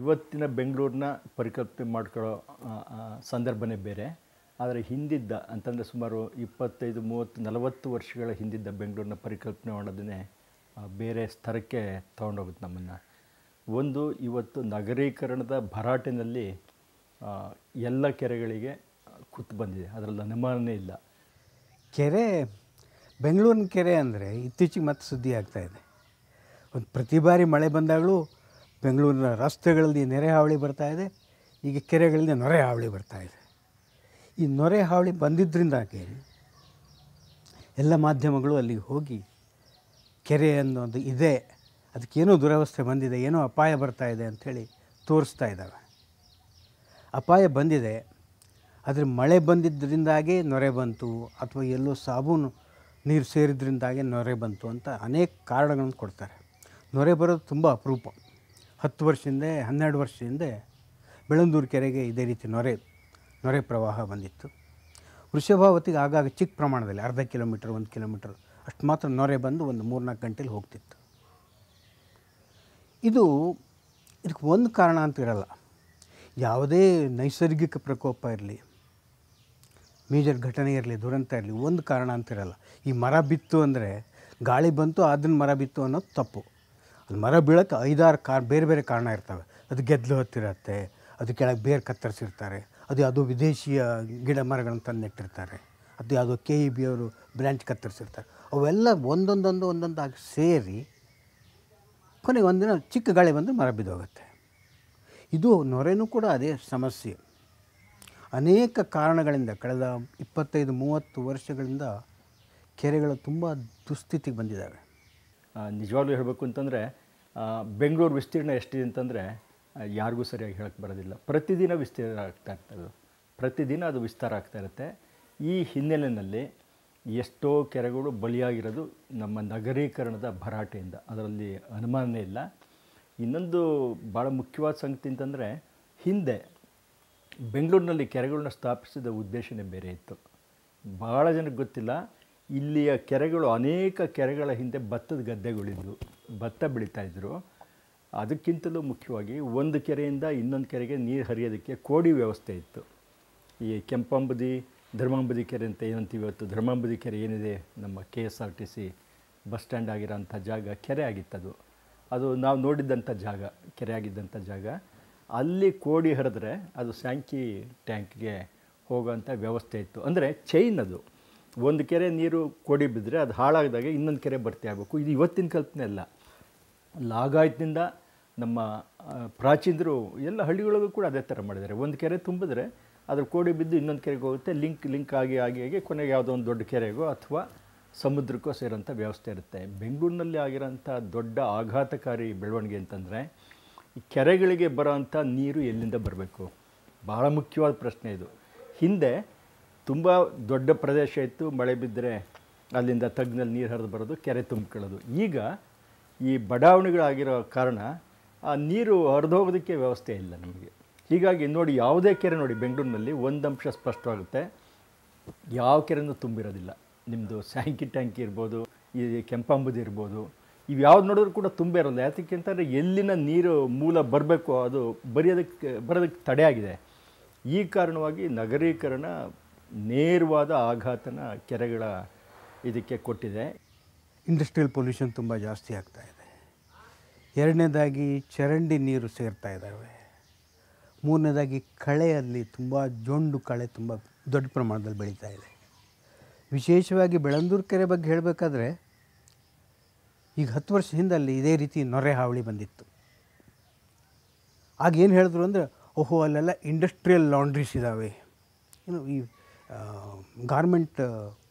ಇವತ್ತಿನ ಬೆಂಗಳೂರನ್ನ ಪರಿಕಲ್ಪನೆ ಮಾಡ್ಕೊಳ್ಳೋ ಸಂದರ್ಭನೇ ಬೇರೆ ಆದರೆ ಹಿಂದಿದ್ದ ಅಂತಂದರೆ ಸುಮಾರು ಇಪ್ಪತ್ತೈದು ಮೂವತ್ತು ನಲವತ್ತು ವರ್ಷಗಳ ಹಿಂದಿದ್ದ ಬೆಂಗಳೂರನ್ನ ಪರಿಕಲ್ಪನೆ ಮಾಡೋದನ್ನೇ ಬೇರೆ ಸ್ಥರಕ್ಕೆ ತೊಗೊಂಡೋಗುತ್ತೆ ನಮ್ಮನ್ನು ಒಂದು ಇವತ್ತು ನಗರೀಕರಣದ ಭರಾಟೆನಲ್ಲಿ ಎಲ್ಲ ಕೆರೆಗಳಿಗೆ ಕೂತು ಬಂದಿದೆ ಅದರಲ್ಲಿ ಅನುಮಾನನೇ ಇಲ್ಲ ಕೆರೆ ಬೆಂಗಳೂರಿನ ಕೆರೆ ಅಂದರೆ ಇತ್ತೀಚೆಗೆ ಮತ್ತೆ ಸುದ್ದಿ ಆಗ್ತಾಯಿದೆ ಒಂದು ಪ್ರತಿ ಬಾರಿ ಮಳೆ ಬಂದಾಗಲೂ ಬೆಂಗಳೂರಿನ ರಸ್ತೆಗಳಲ್ಲಿ ನೆರೆ ಹಾವಳಿ ಬರ್ತಾ ಇದೆ ಈಗ ಕೆರೆಗಳಲ್ಲಿ ನೊರೆ ಹಾವಳಿ ಬರ್ತಾಯಿದೆ ಈ ನೊರೆ ಹಾವಳಿ ಬಂದಿದ್ದರಿಂದಾಗಿ ಎಲ್ಲ ಮಾಧ್ಯಮಗಳು ಅಲ್ಲಿಗೆ ಹೋಗಿ ಕೆರೆ ಅನ್ನೋದು ಇದೆ ಅದಕ್ಕೇನೋ ದುರವಸ್ಥೆ ಬಂದಿದೆ ಏನೋ ಅಪಾಯ ಬರ್ತಾ ಇದೆ ಅಂಥೇಳಿ ತೋರಿಸ್ತಾ ಇದ್ದಾವೆ ಅಪಾಯ ಬಂದಿದೆ ಆದರೆ ಮಳೆ ಬಂದಿದ್ದರಿಂದಾಗೇ ನೊರೆ ಬಂತು ಅಥವಾ ಎಲ್ಲೋ ಸಾಬೂನು ನೀರು ಸೇರಿದ್ರಿಂದಾಗೆ ನೊರೆ ಬಂತು ಅಂತ ಅನೇಕ ಕಾರಣಗಳನ್ನು ಕೊಡ್ತಾರೆ ನೊರೆ ಬರೋದು ತುಂಬ ಅಪರೂಪ ಹತ್ತು ವರ್ಷ ಹಿಂದೆ ಹನ್ನೆರಡು ವರ್ಷ ಹಿಂದೆ ಬೆಳಂದೂರು ಕೆರೆಗೆ ಇದೇ ರೀತಿ ನೊರೆ ನೊರೆ ಪ್ರವಾಹ ಬಂದಿತ್ತು ವೃಷಭಾವತಿಗೆ ಆಗಾಗ ಚಿಕ್ಕ ಪ್ರಮಾಣದಲ್ಲಿ ಅರ್ಧ ಕಿಲೋಮೀಟರ್ ಒಂದು ಕಿಲೋಮೀಟರ್ ಅಷ್ಟು ಮಾತ್ರ ನೊರೆ ಬಂದು ಒಂದು ಮೂರ್ನಾಲ್ಕು ಗಂಟೆಲಿ ಹೋಗ್ತಿತ್ತು ಇದು ಇದಕ್ಕೆ ಒಂದು ಕಾರಣ ಅಂತ ಇರಲ್ಲ ಯಾವುದೇ ನೈಸರ್ಗಿಕ ಪ್ರಕೋಪ ಇರಲಿ ಮೇಜರ್ ಘಟನೆ ಇರಲಿ ದುರಂತ ಇರಲಿ ಒಂದು ಕಾರಣ ಅಂತಿರಲ್ಲ ಈ ಮರ ಬಿತ್ತು ಅಂದರೆ ಗಾಳಿ ಬಂತು ಅದನ್ನು ಮರ ಬಿತ್ತು ಅನ್ನೋದು ತಪ್ಪು ಮರ ಬೀಳೋಕ್ಕೆ ಐದಾರು ಕಾರ್ ಬೇರೆ ಬೇರೆ ಕಾರಣ ಇರ್ತವೆ ಅದು ಗೆದ್ದಲು ಹತ್ತಿರತ್ತೆ ಅದು ಕೆಳಗೆ ಬೇರೆ ಕತ್ತರಿಸಿರ್ತಾರೆ ಅದು ಯಾವುದೋ ವಿದೇಶಿಯ ಗಿಡ ಮರಗಳನ್ನು ತಂದು ನೆಟ್ಟಿರ್ತಾರೆ ಅದು ಯಾವುದೋ ಕೆ ಇ ಬಿ ಅವರು ಬ್ರ್ಯಾಂಚ್ ಕತ್ತರಿಸಿರ್ತಾರೆ ಅವೆಲ್ಲ ಒಂದೊಂದೊಂದು ಒಂದೊಂದಾಗಿ ಸೇರಿ ಕೊನೆಗೆ ಒಂದಿನ ಚಿಕ್ಕ ಗಾಳಿ ಬಂದು ಮರ ಬಿದ್ದೋಗುತ್ತೆ ಇದು ನೊರೆನೂ ಕೂಡ ಅದೇ ಸಮಸ್ಯೆ ಅನೇಕ ಕಾರಣಗಳಿಂದ ಕಳೆದ ಇಪ್ಪತ್ತೈದು ಮೂವತ್ತು ವರ್ಷಗಳಿಂದ ಕೆರೆಗಳು ತುಂಬ ದುಸ್ಥಿತಿಗೆ ಬಂದಿದ್ದಾವೆ ನಿಜವಾಗ್ಲೂ ಹೇಳಬೇಕು ಅಂತಂದರೆ ಬೆಂಗಳೂರು ವಿಸ್ತೀರ್ಣ ಎಷ್ಟಿದೆ ಅಂತಂದರೆ ಯಾರಿಗೂ ಸರಿಯಾಗಿ ಹೇಳಕ್ಕೆ ಬರೋದಿಲ್ಲ ಪ್ರತಿದಿನ ವಿಸ್ತೀರ್ಣ ಆಗ್ತಾ ಇರ್ತದೆ ಪ್ರತಿದಿನ ಅದು ವಿಸ್ತಾರ ಆಗ್ತಾ ಇರುತ್ತೆ ಈ ಹಿನ್ನೆಲೆಯಲ್ಲಿ ಎಷ್ಟೋ ಕೆರೆಗಳು ಬಲಿಯಾಗಿರೋದು ನಮ್ಮ ನಗರೀಕರಣದ ಭರಾಟೆಯಿಂದ ಅದರಲ್ಲಿ ಅನುಮಾನನೇ ಇಲ್ಲ ಇನ್ನೊಂದು ಭಾಳ ಮುಖ್ಯವಾದ ಸಂಗತಿ ಅಂತಂದರೆ ಹಿಂದೆ ಬೆಂಗಳೂರಿನಲ್ಲಿ ಕೆರೆಗಳನ್ನ ಸ್ಥಾಪಿಸಿದ ಉದ್ದೇಶನೇ ಬೇರೆ ಇತ್ತು ಭಾಳ ಜನಕ್ಕೆ ಗೊತ್ತಿಲ್ಲ ಇಲ್ಲಿಯ ಕೆರೆಗಳು ಅನೇಕ ಕೆರೆಗಳ ಹಿಂದೆ ಭತ್ತದ ಗದ್ದೆಗಳಿದ್ವು ಭತ್ತ ಬೆಳೀತಾಯಿದ್ರು ಅದಕ್ಕಿಂತಲೂ ಮುಖ್ಯವಾಗಿ ಒಂದು ಕೆರೆಯಿಂದ ಇನ್ನೊಂದು ಕೆರೆಗೆ ನೀರು ಹರಿಯೋದಕ್ಕೆ ಕೋಡಿ ವ್ಯವಸ್ಥೆ ಇತ್ತು ಈ ಕೆಂಪಂಬದಿ ಧರ್ಮಾಂಬದಿ ಕೆರೆ ಅಂತ ಏನಂತೀವಿ ಇವತ್ತು ಧರ್ಮಾಂಬದಿ ಕೆರೆ ಏನಿದೆ ನಮ್ಮ K S R T C bus stand ಆಗಿರೋಂಥ ಜಾಗ ಕೆರೆ ಆಗಿತ್ತದು ಅದು ನಾವು ನೋಡಿದ್ದಂಥ ಜಾಗ ಕೆರೆ ಆಗಿದ್ದಂಥ ಜಾಗ ಅಲ್ಲಿ ಕೋಡಿ ಹರಿದ್ರೆ ಅದು ಸ್ಯಾಂಕಿ ಟ್ಯಾಂಕ್ಗೆ ಹೋಗೋಂಥ ವ್ಯವಸ್ಥೆ ಇತ್ತು ಅಂದರೆ ಚೈನ್ ಅದು ಒಂದು ಕೆರೆ ನೀರು ಕೊಡಿ ಬಿದ್ದರೆ ಅದು ಹಾಳಾಗಿದಾಗ ಇನ್ನೊಂದು ಕೆರೆ ಬರ್ತಿ ಆಗಬೇಕು ಇದು ಇವತ್ತಿನ ಕಲ್ಪನೆ ಅಲ್ಲ ಲಾಗಾಯ್ತಿನಿಂದ ನಮ್ಮ ಪ್ರಾಚೀನರು ಎಲ್ಲ ಹಳ್ಳಿಗಳಿಗೂ ಕೂಡ ಅದೇ ಥರ ಮಾಡಿದ್ದಾರೆ ಒಂದು ಕೆರೆ ತುಂಬಿದ್ರೆ ಅದ್ರ ಕೋಡಿ ಬಿದ್ದು ಇನ್ನೊಂದು ಕೆರೆಗೆ ಹೋಗುತ್ತೆ ಲಿಂಕ್ ಲಿಂಕ್ ಆಗಿ ಆಗಿ ಆಗಿ ಕೊನೆಗೆ ಯಾವುದೋ ಒಂದು ದೊಡ್ಡ ಕೆರೆಗೋ ಅಥವಾ ಸಮುದ್ರಕ್ಕೋ ಸೇರೋಂಥ ವ್ಯವಸ್ಥೆ ಇರುತ್ತೆ ಬೆಂಗಳೂರಿನಲ್ಲಿ ಆಗಿರೋಂಥ ದೊಡ್ಡ ಆಘಾತಕಾರಿ ಬೆಳವಣಿಗೆ ಅಂತಂದರೆ ಈ ಕೆರೆಗಳಿಗೆ ಬರೋ ನೀರು ಎಲ್ಲಿಂದ ಬರಬೇಕು ಭಾಳ ಮುಖ್ಯವಾದ ಪ್ರಶ್ನೆ ಇದು ಹಿಂದೆ ತುಂಬ ದೊಡ್ಡ ಪ್ರದೇಶ ಇತ್ತು ಮಳೆ ಬಿದ್ದರೆ ಅಲ್ಲಿಂದ ತಗ್ನಲ್ಲಿ ನೀರು ಹರಿದು ಬರೋದು ಕೆರೆ ತುಂಬಿಕೊಳ್ಳೋದು ಈಗ ಈ ಬಡಾವಣೆಗಳಾಗಿರೋ ಕಾರಣ ಆ ನೀರು ಹರಿದೋಗೋದಕ್ಕೆ ವ್ಯವಸ್ಥೆ ಇಲ್ಲ ನಮಗೆ ಹೀಗಾಗಿ ನೋಡಿ ಯಾವುದೇ ಕೆರೆ ನೋಡಿ ಬೆಂಗಳೂರಿನಲ್ಲಿ ಒಂದು ಅಂಶ ಸ್ಪಷ್ಟವಾಗುತ್ತೆ ಯಾವ ಕೆರೆನೂ ತುಂಬಿರೋದಿಲ್ಲ ನಿಮ್ಮದು ಸ್ಯಾಂಕಿ ಟ್ಯಾಂಕಿ ಇರ್ಬೋದು ಈ ಕೆಂಪಾಂಬುದಿ ಇರ್ಬೋದು ಇವು ಯಾವ್ದು ನೋಡಿದ್ರು ಕೂಡ ತುಂಬ ಇರೋಲ್ಲ ಯಾತಕ್ಕೆ ಅಂತಂದರೆ ಎಲ್ಲಿನ ನೀರು ಮೂಲ ಬರಬೇಕು ಅದು ಬರೆಯೋದಕ್ಕೆ ಬರೋದಕ್ಕೆ ತಡೆಯಾಗಿದೆ ಈ ಕಾರಣವಾಗಿ ನಗರೀಕರಣ ನೇರವಾದ ಆಘಾತನ ಕೆರೆಗಳ ಇದಕ್ಕೆ ಕೊಟ್ಟಿದೆ ಇಂಡಸ್ಟ್ರಿಯಲ್ ಪೊಲ್ಯೂಷನ್ ತುಂಬ ಜಾಸ್ತಿ ಆಗ್ತಾ ಇದೆ ಎರಡನೇದಾಗಿ ಚರಂಡಿ ನೀರು ಸೇರ್ತಾ ಇದ್ದಾವೆ ಮೂರನೇದಾಗಿ ಕಳೆಯಲ್ಲಿ ತುಂಬ ಜೊಂಡು ಕಳೆ ತುಂಬ ದೊಡ್ಡ ಪ್ರಮಾಣದಲ್ಲಿ ಬೆಳೀತಾ ಇದೆ ವಿಶೇಷವಾಗಿ ಬೆಳಂದೂರು ಕೆರೆ ಬಗ್ಗೆ ಹೇಳಬೇಕಾದ್ರೆ ಈಗ ಹತ್ತು ವರ್ಷ ಹಿಂದೆ ಇದೇ ರೀತಿ ನೊರೆ ಹಾವಳಿ ಬಂದಿತ್ತು ಆಗೇನು ಹೇಳಿದ್ರು ಅಂದರೆ ಓಹೋ ಅಲ್ಲೆಲ್ಲ ಇಂಡಸ್ಟ್ರಿಯಲ್ ಲಾಂಡ್ರೀಸ್ ಇದ್ದಾವೆ ಏನು ಈ ಗಾರ್ಮೆಂಟ್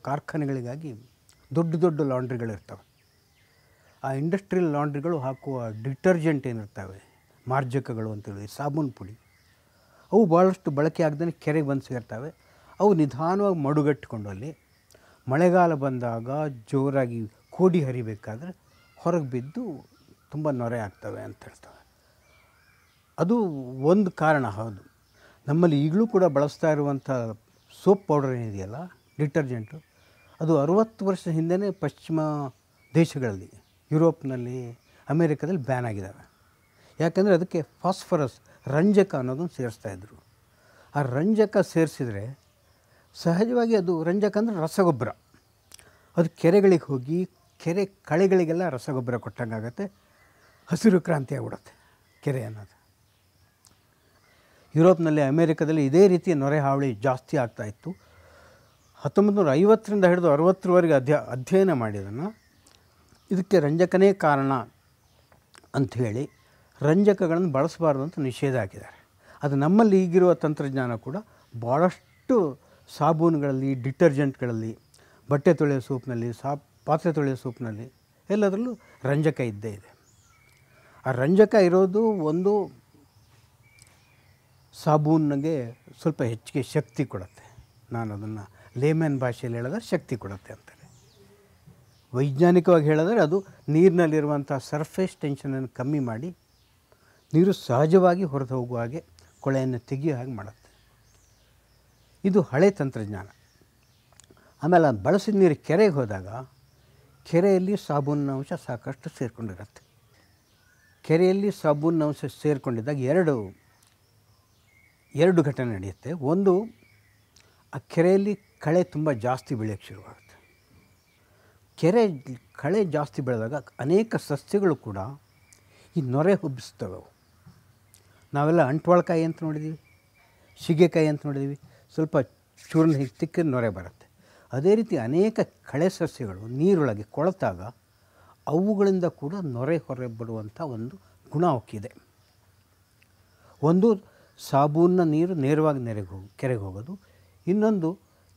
ಕಾರ್ಖಾನೆಗಳಿಗಾಗಿ ದೊಡ್ಡ ದೊಡ್ಡ ಲಾಂಡ್ರಿಗಳಿರ್ತವೆ ಆ ಇಂಡಸ್ಟ್ರಿಯಲ್ ಲಾಂಡ್ರಿಗಳು ಹಾಕುವ ಡಿಟರ್ಜೆಂಟ್ ಏನಿರ್ತವೆ ಮಾರ್ಜಕಗಳು ಅಂತೇಳಿ ಸಾಬೂನ್ ಪುಡಿ ಅವು ಭಾಳಷ್ಟು ಬಳಕೆ ಆಗದೇ ಕೆರೆಗೆ ಬಂದು ಸೇರ್ತವೆ ಅವು ನಿಧಾನವಾಗಿ ಅಲ್ಲಿ ಮಳೆಗಾಲ ಬಂದಾಗ ಜೋರಾಗಿ ಕೋಡಿ ಹರಿಬೇಕಾದ್ರೆ ಹೊರಗೆ ಬಿದ್ದು ತುಂಬ ನೊರೆ ಆಗ್ತವೆ ಅಂತ ಹೇಳ್ತವೆ ಅದು ಒಂದು ಕಾರಣ ಹೌದು ನಮ್ಮಲ್ಲಿ ಈಗಲೂ ಕೂಡ ಬಳಸ್ತಾ ಇರುವಂಥ ಸೋಪ್ ಪೌಡರ್ ಏನಿದೆಯಲ್ಲ ಡಿಟರ್ಜೆಂಟು ಅದು ಅರುವತ್ತು ವರ್ಷ ಹಿಂದೆಯೇ ಪಶ್ಚಿಮ ದೇಶಗಳಲ್ಲಿ ಯುರೋಪ್ನಲ್ಲಿ ಅಮೇರಿಕಾದಲ್ಲಿ ಬ್ಯಾನ್ ಆಗಿದ್ದಾವೆ ಯಾಕೆಂದರೆ ಅದಕ್ಕೆ ಫಾಸ್ಫರಸ್ ರಂಜಕ ಅನ್ನೋದನ್ನು ಇದ್ದರು ಆ ರಂಜಕ ಸೇರಿಸಿದರೆ ಸಹಜವಾಗಿ ಅದು ರಂಜಕ ಅಂದರೆ ರಸಗೊಬ್ಬರ ಅದು ಕೆರೆಗಳಿಗೆ ಹೋಗಿ ಕೆರೆ ಕಳೆಗಳಿಗೆಲ್ಲ ರಸಗೊಬ್ಬರ ಕೊಟ್ಟಂಗಾಗತ್ತೆ ಹಸಿರು ಕ್ರಾಂತಿ ಆಗ್ಬಿಡುತ್ತೆ ಕೆರೆ ಅನ್ನೋದು ಯುರೋಪ್ನಲ್ಲಿ ಅಮೇರಿಕದಲ್ಲಿ ಇದೇ ರೀತಿಯ ನೊರೆ ಹಾವಳಿ ಜಾಸ್ತಿ ಆಗ್ತಾ ಇತ್ತು ಹತ್ತೊಂಬತ್ತು ನೂರ ಐವತ್ತರಿಂದ ಹಿಡಿದು ಅರವತ್ತರವರೆಗೆ ಅಧ್ಯ ಅಧ್ಯಯನ ಮಾಡಿದನ್ನು ಇದಕ್ಕೆ ರಂಜಕನೇ ಕಾರಣ ಅಂಥೇಳಿ ರಂಜಕಗಳನ್ನು ಬಳಸಬಾರ್ದು ಅಂತ ನಿಷೇಧ ಹಾಕಿದ್ದಾರೆ ಅದು ನಮ್ಮಲ್ಲಿ ಈಗಿರುವ ತಂತ್ರಜ್ಞಾನ ಕೂಡ ಭಾಳಷ್ಟು ಸಾಬೂನುಗಳಲ್ಲಿ ಡಿಟರ್ಜೆಂಟ್ಗಳಲ್ಲಿ ಬಟ್ಟೆ ತೊಳೆಯೋ ಸೂಪ್ನಲ್ಲಿ ಸಾ ಪಾತ್ರೆ ತೊಳೆಯೋ ಸೂಪ್ನಲ್ಲಿ ಎಲ್ಲದರಲ್ಲೂ ರಂಜಕ ಇದ್ದೇ ಇದೆ ಆ ರಂಜಕ ಇರೋದು ಒಂದು ಸಾಬೂನಿಗೆ ಸ್ವಲ್ಪ ಹೆಚ್ಚಿಗೆ ಶಕ್ತಿ ಕೊಡುತ್ತೆ ನಾನು ಅದನ್ನು ಲೇಮನ್ ಭಾಷೆಯಲ್ಲಿ ಹೇಳಿದ್ರೆ ಶಕ್ತಿ ಕೊಡುತ್ತೆ ಅಂತಾರೆ ವೈಜ್ಞಾನಿಕವಾಗಿ ಹೇಳಿದ್ರೆ ಅದು ನೀರಿನಲ್ಲಿರುವಂಥ ಸರ್ಫೇಸ್ ಟೆನ್ಷನನ್ನು ಕಮ್ಮಿ ಮಾಡಿ ನೀರು ಸಹಜವಾಗಿ ಹೊರದು ಹೋಗುವ ಹಾಗೆ ಕೊಳೆಯನ್ನು ತೆಗೆಯೋ ಹಾಗೆ ಮಾಡುತ್ತೆ ಇದು ಹಳೆ ತಂತ್ರಜ್ಞಾನ ಆಮೇಲೆ ಅದು ಬಳಸಿದ ನೀರು ಕೆರೆಗೆ ಹೋದಾಗ ಕೆರೆಯಲ್ಲಿ ಸಾಬೂನಿನ ಅಂಶ ಸಾಕಷ್ಟು ಸೇರಿಕೊಂಡಿರುತ್ತೆ ಕೆರೆಯಲ್ಲಿ ಸಾಬೂನಿನ ಅಂಶ ಸೇರಿಕೊಂಡಿದ್ದಾಗ ಎರಡು ಎರಡು ಘಟನೆ ನಡೆಯುತ್ತೆ ಒಂದು ಆ ಕೆರೆಯಲ್ಲಿ ಕಳೆ ತುಂಬ ಜಾಸ್ತಿ ಬೆಳೆಯೋಕ್ಕೆ ಶುರುವಾಗುತ್ತೆ ಕೆರೆ ಕಳೆ ಜಾಸ್ತಿ ಬೆಳೆದಾಗ ಅನೇಕ ಸಸ್ಯಗಳು ಕೂಡ ಈ ನೊರೆ ಹುಬ್ಬಿಸ್ತವೆ ನಾವೆಲ್ಲ ಅಂಟ್ವಾಳ್ಕಾಯಿ ಅಂತ ನೋಡಿದ್ದೀವಿ ಶಿಗೆಕಾಯಿ ಅಂತ ನೋಡಿದ್ದೀವಿ ಸ್ವಲ್ಪ ಚೂರ್ಣ ಹೀಗೆ ನೊರೆ ಬರುತ್ತೆ ಅದೇ ರೀತಿ ಅನೇಕ ಕಳೆ ಸಸ್ಯಗಳು ನೀರೊಳಗೆ ಕೊಳತಾಗ ಅವುಗಳಿಂದ ಕೂಡ ನೊರೆ ಹೊರೆ ಬರುವಂಥ ಒಂದು ಗುಣ ಒಂದು ಸಾಬೂನ್ನ ನೀರು ನೇರವಾಗಿ ನೆರೆಗೆ ಹೋಗಿ ಕೆರೆಗೆ ಹೋಗೋದು ಇನ್ನೊಂದು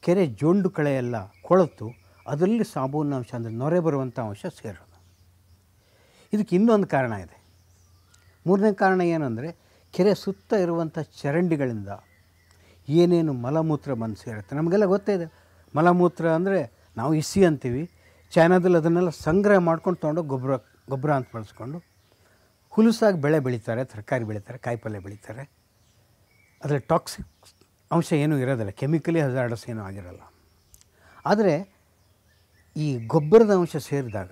ಕೆರೆ ಜೊಂಡು ಕಳೆ ಎಲ್ಲ ಕೊಳತು ಅದರಲ್ಲಿ ಸಾಬೂನ ಅಂಶ ಅಂದರೆ ನೊರೆ ಬರುವಂಥ ಅಂಶ ಸೇರೋದು ಇದಕ್ಕೆ ಇನ್ನೊಂದು ಕಾರಣ ಇದೆ ಮೂರನೇ ಕಾರಣ ಏನಂದರೆ ಕೆರೆ ಸುತ್ತ ಇರುವಂಥ ಚರಂಡಿಗಳಿಂದ ಏನೇನು ಮಲಮೂತ್ರ ಬಂದು ಸೇರುತ್ತೆ ನಮಗೆಲ್ಲ ಗೊತ್ತೇ ಇದೆ ಮಲಮೂತ್ರ ಅಂದರೆ ನಾವು ಇಸಿ ಅಂತೀವಿ ಚೈನಾದಲ್ಲಿ ಅದನ್ನೆಲ್ಲ ಸಂಗ್ರಹ ಮಾಡ್ಕೊಂಡು ತೊಗೊಂಡು ಗೊಬ್ಬರ ಗೊಬ್ಬರ ಅಂತ ಬಳಸ್ಕೊಂಡು ಹುಲುಸಾಗಿ ಬೆಳೆ ಬೆಳೀತಾರೆ ತರಕಾರಿ ಬೆಳೀತಾರೆ ಕಾಯಿಪಲ್ಯ ಬೆಳೀತಾರೆ ಅದರಲ್ಲಿ ಟಾಕ್ಸಿಕ್ ಅಂಶ ಏನೂ ಇರೋದಿಲ್ಲ ಕೆಮಿಕಲಿ ಹಜಾರ್ಡಸ್ ಏನೂ ಆಗಿರಲ್ಲ ಆದರೆ ಈ ಗೊಬ್ಬರದ ಅಂಶ ಸೇರಿದಾಗ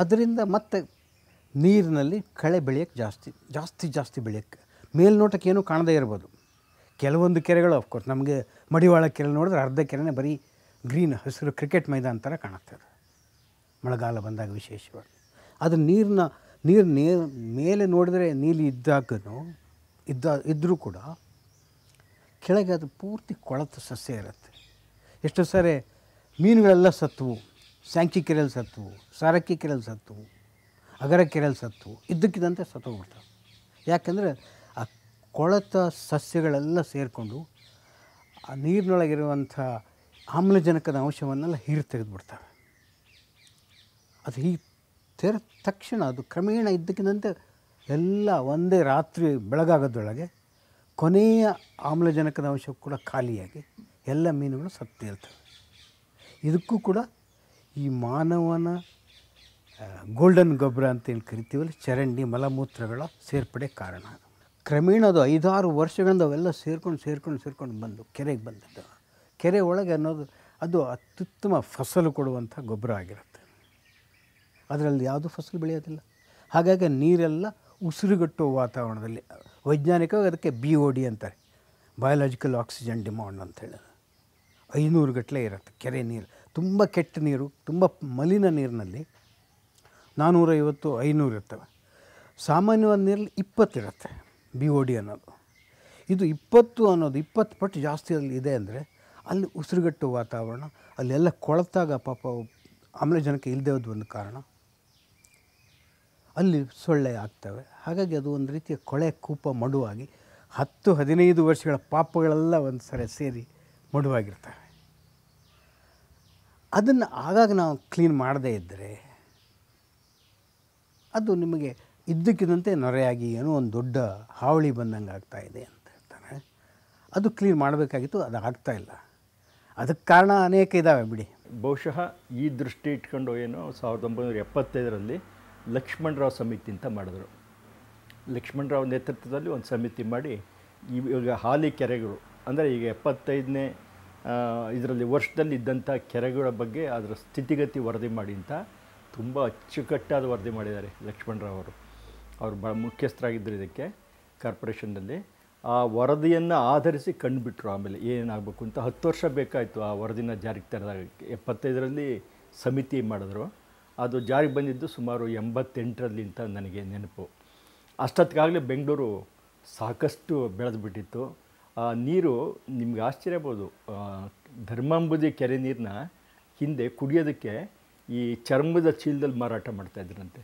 ಅದರಿಂದ ಮತ್ತೆ ನೀರಿನಲ್ಲಿ ಕಳೆ ಬೆಳೆಯೋಕ್ಕೆ ಜಾಸ್ತಿ ಜಾಸ್ತಿ ಜಾಸ್ತಿ ಬೆಳೆಯೋಕ್ಕೆ ಮೇಲ್ನೋಟಕ್ಕೆ ಏನೂ ಕಾಣದೇ ಇರ್ಬೋದು ಕೆಲವೊಂದು ಕೆರೆಗಳು ಆಫ್ಕೋರ್ಸ್ ನಮಗೆ ಮಡಿವಾಳ ಕೆರೆ ನೋಡಿದ್ರೆ ಅರ್ಧ ಕೆರೆನೇ ಬರೀ ಗ್ರೀನ್ ಹಸಿರು ಕ್ರಿಕೆಟ್ ಮೈದಾನ ಥರ ಕಾಣುತ್ತೆ ಮಳೆಗಾಲ ಬಂದಾಗ ವಿಶೇಷವಾಗಿ ಅದು ನೀರನ್ನ ನೀರು ನೀರು ಮೇಲೆ ನೋಡಿದರೆ ನೀಲಿ ಇದ್ದಾಗೂ ಇದ್ದ ಇದ್ದರೂ ಕೂಡ ಕೆಳಗೆ ಅದು ಪೂರ್ತಿ ಕೊಳತ ಸಸ್ಯ ಇರುತ್ತೆ ಎಷ್ಟೋ ಸಾರಿ ಮೀನುಗಳೆಲ್ಲ ಸತ್ತುವು ಸ್ಯಾಂಕಿ ಕೆರೆಯಲ್ಲಿ ಸತ್ತು ಸಾರಕ್ಕಿ ಕೆರೆಯಲ್ಲಿ ಸತ್ತು ಅಗರ ಕೆರೆಯಲ್ಲಿ ಸತ್ತು ಇದ್ದಕ್ಕಿದ್ದಂತೆ ಸತ್ತೋಗ್ಬಿಡ್ತವೆ ಯಾಕಂದರೆ ಆ ಕೊಳತ ಸಸ್ಯಗಳೆಲ್ಲ ಸೇರಿಕೊಂಡು ಆ ನೀರಿನೊಳಗಿರುವಂಥ ಆಮ್ಲಜನಕದ ಅಂಶವನ್ನೆಲ್ಲ ಹೀರಿ ತೆಗೆದುಬಿಡ್ತವೆ ಅದು ಹೀ ತೆರೆದ ತಕ್ಷಣ ಅದು ಕ್ರಮೇಣ ಇದ್ದಕ್ಕಿದ್ದಂತೆ ಎಲ್ಲ ಒಂದೇ ರಾತ್ರಿ ಬೆಳಗಾಗದೊಳಗೆ ಕೊನೆಯ ಆಮ್ಲಜನಕದ ಅಂಶ ಕೂಡ ಖಾಲಿಯಾಗಿ ಎಲ್ಲ ಮೀನುಗಳು ಸತ್ತಿರ್ತವೆ ಇದಕ್ಕೂ ಕೂಡ ಈ ಮಾನವನ ಗೋಲ್ಡನ್ ಗೊಬ್ಬರ ಅಂತೇಳಿ ಕರಿತೀವಲ್ಲ ಚರಂಡಿ ಮಲಮೂತ್ರಗಳ ಸೇರ್ಪಡೆ ಕಾರಣ ಕ್ರಮೇಣ ಅದು ಐದಾರು ವರ್ಷಗಳಿಂದ ಅವೆಲ್ಲ ಸೇರ್ಕೊಂಡು ಸೇರ್ಕೊಂಡು ಸೇರ್ಕೊಂಡು ಬಂದು ಕೆರೆಗೆ ಬಂದಿದ್ದು ಕೆರೆ ಒಳಗೆ ಅನ್ನೋದು ಅದು ಅತ್ಯುತ್ತಮ ಫಸಲು ಕೊಡುವಂಥ ಗೊಬ್ಬರ ಆಗಿರುತ್ತೆ ಅದರಲ್ಲಿ ಯಾವುದೂ ಫಸಲು ಬೆಳೆಯೋದಿಲ್ಲ ಹಾಗಾಗಿ ನೀರೆಲ್ಲ ಉಸಿರುಗಟ್ಟುವ ವಾತಾವರಣದಲ್ಲಿ ವೈಜ್ಞಾನಿಕವಾಗಿ ಅದಕ್ಕೆ ಬಿ ಒ ಡಿ ಅಂತಾರೆ ಬಯಾಲಜಿಕಲ್ ಆಕ್ಸಿಜನ್ ಡಿಮಾಂಡ್ ಅಂತ ಹೇಳೋದು ಐನೂರು ಗಟ್ಟಲೆ ಇರುತ್ತೆ ಕೆರೆ ನೀರು ತುಂಬ ಕೆಟ್ಟ ನೀರು ತುಂಬ ಮಲಿನ ನೀರಿನಲ್ಲಿ ನಾನ್ನೂರೈವತ್ತು ಐನೂರು ಇರ್ತವೆ ಸಾಮಾನ್ಯವಾದ ನೀರಲ್ಲಿ ಇಪ್ಪತ್ತಿರುತ್ತೆ ಬಿ ಒ ಡಿ ಅನ್ನೋದು ಇದು ಇಪ್ಪತ್ತು ಅನ್ನೋದು ಇಪ್ಪತ್ತು ಪಟ್ಟು ಜಾಸ್ತಿ ಅಲ್ಲಿ ಇದೆ ಅಂದರೆ ಅಲ್ಲಿ ಉಸಿರುಗಟ್ಟು ವಾತಾವರಣ ಅಲ್ಲೆಲ್ಲ ಕೊಳತಾಗ ಪಾಪ ಆಮ್ಲಜನಕ ಇಲ್ಲದೆ ಒಂದು ಕಾರಣ ಅಲ್ಲಿ ಸೊಳ್ಳೆ ಆಗ್ತವೆ ಹಾಗಾಗಿ ಅದು ಒಂದು ರೀತಿಯ ಕೊಳೆ ಕೂಪ ಮಡುವಾಗಿ ಹತ್ತು ಹದಿನೈದು ವರ್ಷಗಳ ಪಾಪಗಳೆಲ್ಲ ಒಂದು ಸರಿ ಸೇರಿ ಮಡುವಾಗಿರ್ತವೆ ಅದನ್ನು ಆಗಾಗ ನಾವು ಕ್ಲೀನ್ ಮಾಡದೇ ಇದ್ದರೆ ಅದು ನಿಮಗೆ ಇದ್ದಕ್ಕಿದ್ದಂತೆ ನೊರೆಯಾಗಿ ಏನೋ ಒಂದು ದೊಡ್ಡ ಹಾವಳಿ ಬಂದಂಗೆ ಆಗ್ತಾ ಇದೆ ಅಂತ ಹೇಳ್ತಾರೆ ಅದು ಕ್ಲೀನ್ ಮಾಡಬೇಕಾಗಿತ್ತು ಅದು ಆಗ್ತಾ ಇಲ್ಲ ಅದಕ್ಕೆ ಕಾರಣ ಅನೇಕ ಇದ್ದಾವೆ ಬಿಡಿ ಬಹುಶಃ ಈ ದೃಷ್ಟಿ ಇಟ್ಕೊಂಡು ಏನು ಸಾವಿರದ ಒಂಬೈನೂರ ಎಪ್ಪತ್ತೈದರಲ್ಲಿ ಲಕ್ಷ್ಮಣರಾವ್ ಸಮಿತಿ ಅಂತ ಮಾಡಿದ್ರು ಲಕ್ಷ್ಮಣರಾವ್ ನೇತೃತ್ವದಲ್ಲಿ ಒಂದು ಸಮಿತಿ ಮಾಡಿ ಇವಾಗ ಹಾಲಿ ಕೆರೆಗಳು ಅಂದರೆ ಈಗ ಎಪ್ಪತ್ತೈದನೇ ಇದರಲ್ಲಿ ವರ್ಷದಲ್ಲಿ ಇದ್ದಂಥ ಕೆರೆಗಳ ಬಗ್ಗೆ ಅದರ ಸ್ಥಿತಿಗತಿ ವರದಿ ಮಾಡಿ ಅಂತ ತುಂಬ ಅಚ್ಚುಕಟ್ಟಾದ ವರದಿ ಮಾಡಿದ್ದಾರೆ ಲಕ್ಷ್ಮಣರಾವ್ ಅವರು ಅವರು ಭಾಳ ಮುಖ್ಯಸ್ಥರಾಗಿದ್ದರು ಇದಕ್ಕೆ ಕಾರ್ಪೊರೇಷನ್ನಲ್ಲಿ ಆ ವರದಿಯನ್ನು ಆಧರಿಸಿ ಕಂಡುಬಿಟ್ರು ಆಮೇಲೆ ಏನಾಗಬೇಕು ಅಂತ ಹತ್ತು ವರ್ಷ ಬೇಕಾಯಿತು ಆ ವರದಿನ ಜಾರಿಗೆ ತರದಾಗ ಎಪ್ಪತ್ತೈದರಲ್ಲಿ ಸಮಿತಿ ಮಾಡಿದ್ರು ಅದು ಜಾರಿಗೆ ಬಂದಿದ್ದು ಸುಮಾರು ಎಂಬತ್ತೆಂಟರಲ್ಲಿ ಅಂತ ನನಗೆ ನೆನಪು ಅಷ್ಟೊತ್ತಿಗಾಗಲೇ ಬೆಂಗಳೂರು ಸಾಕಷ್ಟು ಬೆಳೆದ್ಬಿಟ್ಟಿತ್ತು ಆ ನೀರು ನಿಮ್ಗೆ ಆಶ್ಚರ್ಯ ಬೋದು ಧರ್ಮಾಂಬುದಿ ಕೆರೆ ನೀರನ್ನ ಹಿಂದೆ ಕುಡಿಯೋದಕ್ಕೆ ಈ ಚರ್ಮದ ಚೀಲದಲ್ಲಿ ಮಾರಾಟ ಮಾಡ್ತಾಯಿದ್ರಂತೆ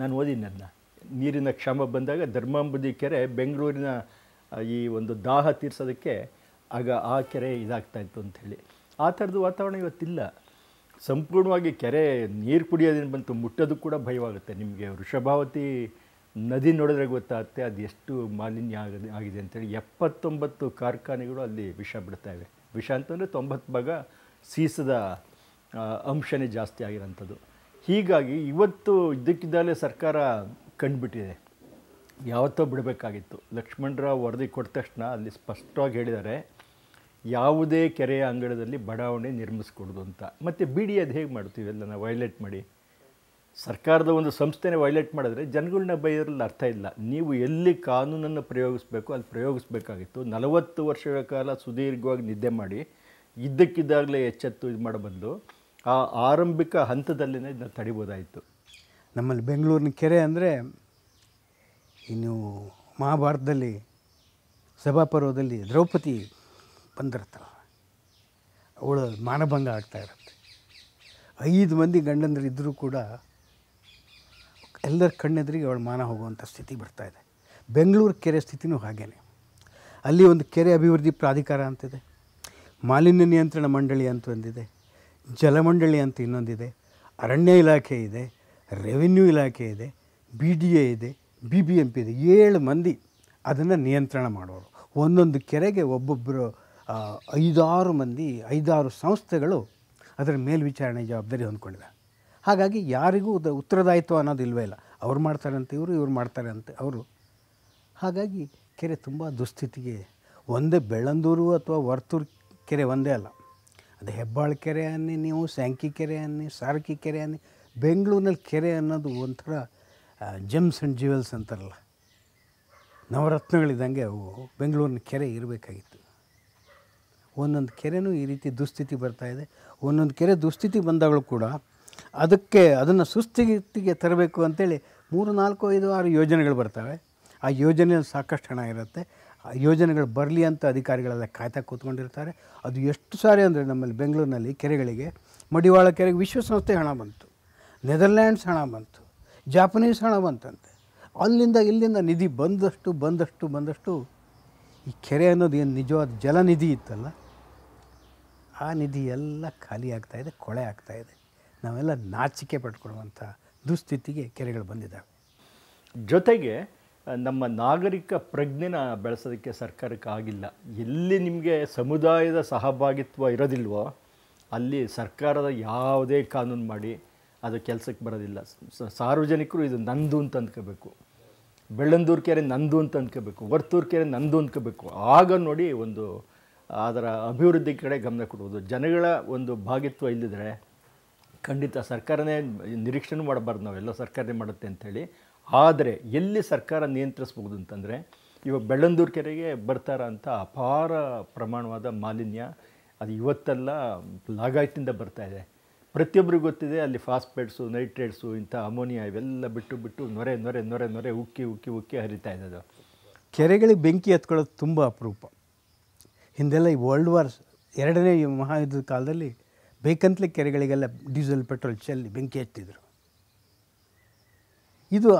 ನಾನು ಓದಿನಿ ಅದನ್ನ ನೀರಿನ ಕ್ಷಾಮ ಬಂದಾಗ ಧರ್ಮಾಂಬುದಿ ಕೆರೆ ಬೆಂಗಳೂರಿನ ಈ ಒಂದು ದಾಹ ತೀರ್ಸೋದಕ್ಕೆ ಆಗ ಆ ಕೆರೆ ಇದಾಗ್ತಾಯಿತ್ತು ಅಂಥೇಳಿ ಆ ಥರದ್ದು ವಾತಾವರಣ ಇವತ್ತಿಲ್ಲ ಸಂಪೂರ್ಣವಾಗಿ ಕೆರೆ ನೀರು ಕುಡಿಯೋದನ್ನು ಬಂತು ಮುಟ್ಟೋದು ಕೂಡ ಭಯವಾಗುತ್ತೆ ನಿಮಗೆ ವೃಷಭಾವತಿ ನದಿ ನೋಡಿದ್ರೆ ಗೊತ್ತಾಗುತ್ತೆ ಅದು ಎಷ್ಟು ಮಾಲಿನ್ಯ ಆಗದೆ ಆಗಿದೆ ಅಂತೇಳಿ ಎಪ್ಪತ್ತೊಂಬತ್ತು ಕಾರ್ಖಾನೆಗಳು ಅಲ್ಲಿ ವಿಷ ಬಿಡ್ತಾಯಿವೆ ವಿಷ ಅಂತಂದರೆ ತೊಂಬತ್ತು ಭಾಗ ಸೀಸದ ಅಂಶನೇ ಜಾಸ್ತಿ ಆಗಿರೋಂಥದ್ದು ಹೀಗಾಗಿ ಇವತ್ತು ಇದ್ದಕ್ಕಿದ್ದಾಗಲೇ ಸರ್ಕಾರ ಕಂಡುಬಿಟ್ಟಿದೆ ಯಾವತ್ತೋ ಬಿಡಬೇಕಾಗಿತ್ತು ಲಕ್ಷ್ಮಣರಾವ್ ವರದಿ ಕೊಟ್ಟ ತಕ್ಷಣ ಅಲ್ಲಿ ಸ್ಪಷ್ಟವಾಗಿ ಹೇಳಿದ್ದಾರೆ ಯಾವುದೇ ಕೆರೆಯ ಅಂಗಳದಲ್ಲಿ ಬಡಾವಣೆ ನಿರ್ಮಿಸ್ಕೊಡೋದು ಅಂತ ಮತ್ತು ಬಿ ಡಿ ಅದು ಹೇಗೆ ಮಾಡ್ತೀವಿ ಎಲ್ಲ ನಾವು ವೈಲೇಟ್ ಮಾಡಿ ಸರ್ಕಾರದ ಒಂದು ಸಂಸ್ಥೆನೇ ವೈಲೇಟ್ ಮಾಡಿದ್ರೆ ಜನಗಳನ್ನ ಬೈಯರಲ್ಲಿ ಅರ್ಥ ಇಲ್ಲ ನೀವು ಎಲ್ಲಿ ಕಾನೂನನ್ನು ಪ್ರಯೋಗಿಸ್ಬೇಕು ಅಲ್ಲಿ ಪ್ರಯೋಗಿಸ್ಬೇಕಾಗಿತ್ತು ನಲವತ್ತು ವರ್ಷಗಳ ಕಾಲ ಸುದೀರ್ಘವಾಗಿ ನಿದ್ದೆ ಮಾಡಿ ಇದ್ದಕ್ಕಿದ್ದಾಗಲೇ ಎಚ್ಚೆತ್ತು ಇದು ಮಾಡಬಂದು ಆ ಆರಂಭಿಕ ಹಂತದಲ್ಲಿನೇ ಇದನ್ನ ತಡಿಬೋದಾಯಿತು ನಮ್ಮಲ್ಲಿ ಬೆಂಗಳೂರಿನ ಕೆರೆ ಅಂದರೆ ಇನ್ನು ಮಹಾಭಾರತದಲ್ಲಿ ಸಭಾಪರ್ವದಲ್ಲಿ ದ್ರೌಪದಿ ಬಂದಿರ್ತಲ್ಲ ಅವಳು ಮಾನಭಂಗ ಆಗ್ತಾ ಇರುತ್ತೆ ಐದು ಮಂದಿ ಗಂಡಂದ್ರೆ ಇದ್ದರೂ ಕೂಡ ಎಲ್ಲರ ಕಣ್ಣೆದ್ರಿಗೆ ಅವಳು ಮಾನ ಹೋಗುವಂಥ ಸ್ಥಿತಿ ಬರ್ತಾಯಿದೆ ಬೆಂಗಳೂರು ಕೆರೆ ಸ್ಥಿತಿನೂ ಹಾಗೇನೆ ಅಲ್ಲಿ ಒಂದು ಕೆರೆ ಅಭಿವೃದ್ಧಿ ಪ್ರಾಧಿಕಾರ ಅಂತಿದೆ ಮಾಲಿನ್ಯ ನಿಯಂತ್ರಣ ಮಂಡಳಿ ಅಂತ ಒಂದಿದೆ ಜಲಮಂಡಳಿ ಅಂತ ಇನ್ನೊಂದಿದೆ ಅರಣ್ಯ ಇಲಾಖೆ ಇದೆ ರೆವಿನ್ಯೂ ಇಲಾಖೆ ಇದೆ ಬಿ ಡಿ ಎ ಇದೆ ಬಿ ಬಿ ಎಂ ಪಿ ಇದೆ ಏಳು ಮಂದಿ ಅದನ್ನು ನಿಯಂತ್ರಣ ಮಾಡೋರು ಒಂದೊಂದು ಕೆರೆಗೆ ಒಬ್ಬೊಬ್ಬರು ಐದಾರು ಮಂದಿ ಐದಾರು ಸಂಸ್ಥೆಗಳು ಅದರ ಮೇಲ್ವಿಚಾರಣೆ ಜವಾಬ್ದಾರಿ ಹೊಂದ್ಕೊಂಡಿದೆ ಹಾಗಾಗಿ ಯಾರಿಗೂ ಉದ ಉತ್ತರದಾಯಿತ್ವ ಅನ್ನೋದು ಇಲ್ಲವೇ ಇಲ್ಲ ಅವ್ರು ಅಂತ ಇವರು ಇವ್ರು ಮಾಡ್ತಾರೆ ಅಂತ ಅವರು ಹಾಗಾಗಿ ಕೆರೆ ತುಂಬ ದುಸ್ಥಿತಿಗೆ ಒಂದೇ ಬೆಳ್ಳಂದೂರು ಅಥವಾ ವರ್ತೂರ್ ಕೆರೆ ಒಂದೇ ಅಲ್ಲ ಅದು ಹೆಬ್ಬಾಳ ಕೆರೆ ಅನ್ನಿ ನೀವು ಸ್ಯಾಂಕಿ ಕೆರೆ ಅನ್ನಿ ಸಾರಕಿ ಕೆರೆ ಅನ್ನಿ ಬೆಂಗಳೂರಿನಲ್ಲಿ ಕೆರೆ ಅನ್ನೋದು ಒಂಥರ ಜೆಮ್ಸ್ ಆ್ಯಂಡ್ ಜ್ಯುವೆಲ್ಸ್ ಅಂತಾರಲ್ಲ ನವರತ್ನಗಳಿದ್ದಂಗೆ ಅವು ಬೆಂಗಳೂರಿನ ಕೆರೆ ಇರಬೇಕಾಗಿತ್ತು ಒಂದೊಂದು ಕೆರೆನೂ ಈ ರೀತಿ ದುಸ್ಥಿತಿ ಬರ್ತಾ ಇದೆ ಒಂದೊಂದು ಕೆರೆ ದುಸ್ಥಿತಿ ಬಂದಾಗಲೂ ಕೂಡ ಅದಕ್ಕೆ ಅದನ್ನು ಸುಸ್ಥಿತಿಗೆ ತರಬೇಕು ಅಂತೇಳಿ ಮೂರು ನಾಲ್ಕು ಐದು ಆರು ಯೋಜನೆಗಳು ಬರ್ತವೆ ಆ ಯೋಜನೆಯಲ್ಲಿ ಸಾಕಷ್ಟು ಹಣ ಇರುತ್ತೆ ಆ ಯೋಜನೆಗಳು ಬರಲಿ ಅಂತ ಅಧಿಕಾರಿಗಳೆಲ್ಲ ಕಾಯ್ತಾ ಕೂತ್ಕೊಂಡಿರ್ತಾರೆ ಅದು ಎಷ್ಟು ಸಾರಿ ಅಂದರೆ ನಮ್ಮಲ್ಲಿ ಬೆಂಗಳೂರಿನಲ್ಲಿ ಕೆರೆಗಳಿಗೆ ಮಡಿವಾಳ ಕೆರೆಗೆ ವಿಶ್ವಸಂಸ್ಥೆ ಹಣ ಬಂತು ನೆದರ್ಲ್ಯಾಂಡ್ಸ್ ಹಣ ಬಂತು ಜಾಪನೀಸ್ ಹಣ ಬಂತಂತೆ ಅಲ್ಲಿಂದ ಇಲ್ಲಿಂದ ನಿಧಿ ಬಂದಷ್ಟು ಬಂದಷ್ಟು ಬಂದಷ್ಟು ಈ ಕೆರೆ ಅನ್ನೋದು ಏನು ನಿಜವಾದ ಜಲನಿಧಿ ಇತ್ತಲ್ಲ ಆ ನಿಧಿ ಎಲ್ಲ ಖಾಲಿ ಆಗ್ತಾಯಿದೆ ಕೊಳೆ ಆಗ್ತಾಯಿದೆ ನಾವೆಲ್ಲ ನಾಚಿಕೆ ಪಡ್ಕೊಳ್ಳುವಂಥ ದುಸ್ಥಿತಿಗೆ ಕೆರೆಗಳು ಬಂದಿದ್ದಾವೆ ಜೊತೆಗೆ ನಮ್ಮ ನಾಗರಿಕ ಪ್ರಜ್ಞೆನ ಬೆಳೆಸೋದಕ್ಕೆ ಸರ್ಕಾರಕ್ಕೆ ಆಗಿಲ್ಲ ಎಲ್ಲಿ ನಿಮಗೆ ಸಮುದಾಯದ ಸಹಭಾಗಿತ್ವ ಇರೋದಿಲ್ವೋ ಅಲ್ಲಿ ಸರ್ಕಾರದ ಯಾವುದೇ ಕಾನೂನು ಮಾಡಿ ಅದು ಕೆಲಸಕ್ಕೆ ಬರೋದಿಲ್ಲ ಸಾರ್ವಜನಿಕರು ಇದು ನಂದು ಅಂತ ಅಂದ್ಕೋಬೇಕು ಬೆಳ್ಳಂದೂರು ಕೆರೆ ನಂದು ಅಂತ ಅಂದ್ಕೋಬೇಕು ವರ್ತೂರು ಕೆರೆ ನಂದು ಅಂದ್ಕೋಬೇಕು ಆಗ ನೋಡಿ ಒಂದು ಅದರ ಅಭಿವೃದ್ಧಿ ಕಡೆ ಗಮನ ಕೊಡುವುದು ಜನಗಳ ಒಂದು ಭಾಗಿತ್ವ ಇಲ್ಲದಿದ್ದರೆ ಖಂಡಿತ ಸರ್ಕಾರನೇ ನಿರೀಕ್ಷೆನೂ ಮಾಡಬಾರ್ದು ನಾವೆಲ್ಲ ಸರ್ಕಾರನೇ ಮಾಡುತ್ತೆ ಅಂಥೇಳಿ ಆದರೆ ಎಲ್ಲಿ ಸರ್ಕಾರ ನಿಯಂತ್ರಿಸ್ಬೋದು ಅಂತಂದರೆ ಇವಾಗ ಬೆಳ್ಳಂದೂರು ಕೆರೆಗೆ ಬರ್ತಾರ ಅಂತ ಅಪಾರ ಪ್ರಮಾಣವಾದ ಮಾಲಿನ್ಯ ಅದು ಇವತ್ತೆಲ್ಲ ಲಾಗಾಯ್ತಿಂದ ಬರ್ತಾಯಿದೆ ಪ್ರತಿಯೊಬ್ಬರಿಗೂ ಗೊತ್ತಿದೆ ಅಲ್ಲಿ ಫಾಸ್ಪೇಟ್ಸು ನೈಟ್ರೇಟ್ಸು ಇಂಥ ಅಮೋನಿಯಾ ಇವೆಲ್ಲ ಬಿಟ್ಟು ಬಿಟ್ಟು ನೊರೆ ನೊರೆ ನೊರೆ ನೊರೆ ಉಕ್ಕಿ ಉಕ್ಕಿ ಉಕ್ಕಿ ಹರಿತಾ ಇದೆ ಅದು ಕೆರೆಗಳಿಗೆ ಬೆಂಕಿ ಹತ್ಕೊಳ್ಳೋದು ತುಂಬ ಅಪರೂಪ ಹಿಂದೆಲ್ಲ ಈ ವರ್ಲ್ಡ್ ವಾರ್ ಎರಡನೇ ಮಹಾಯುದ್ಧದ ಕಾಲದಲ್ಲಿ ಬೇಕಂತಲೇ ಕೆರೆಗಳಿಗೆಲ್ಲ ಡೀಸೆಲ್ ಪೆಟ್ರೋಲ್ ಚೆಲ್ಲಿ ಬೆಂಕಿ ಹತ್ತಿದ್ರು ಇದು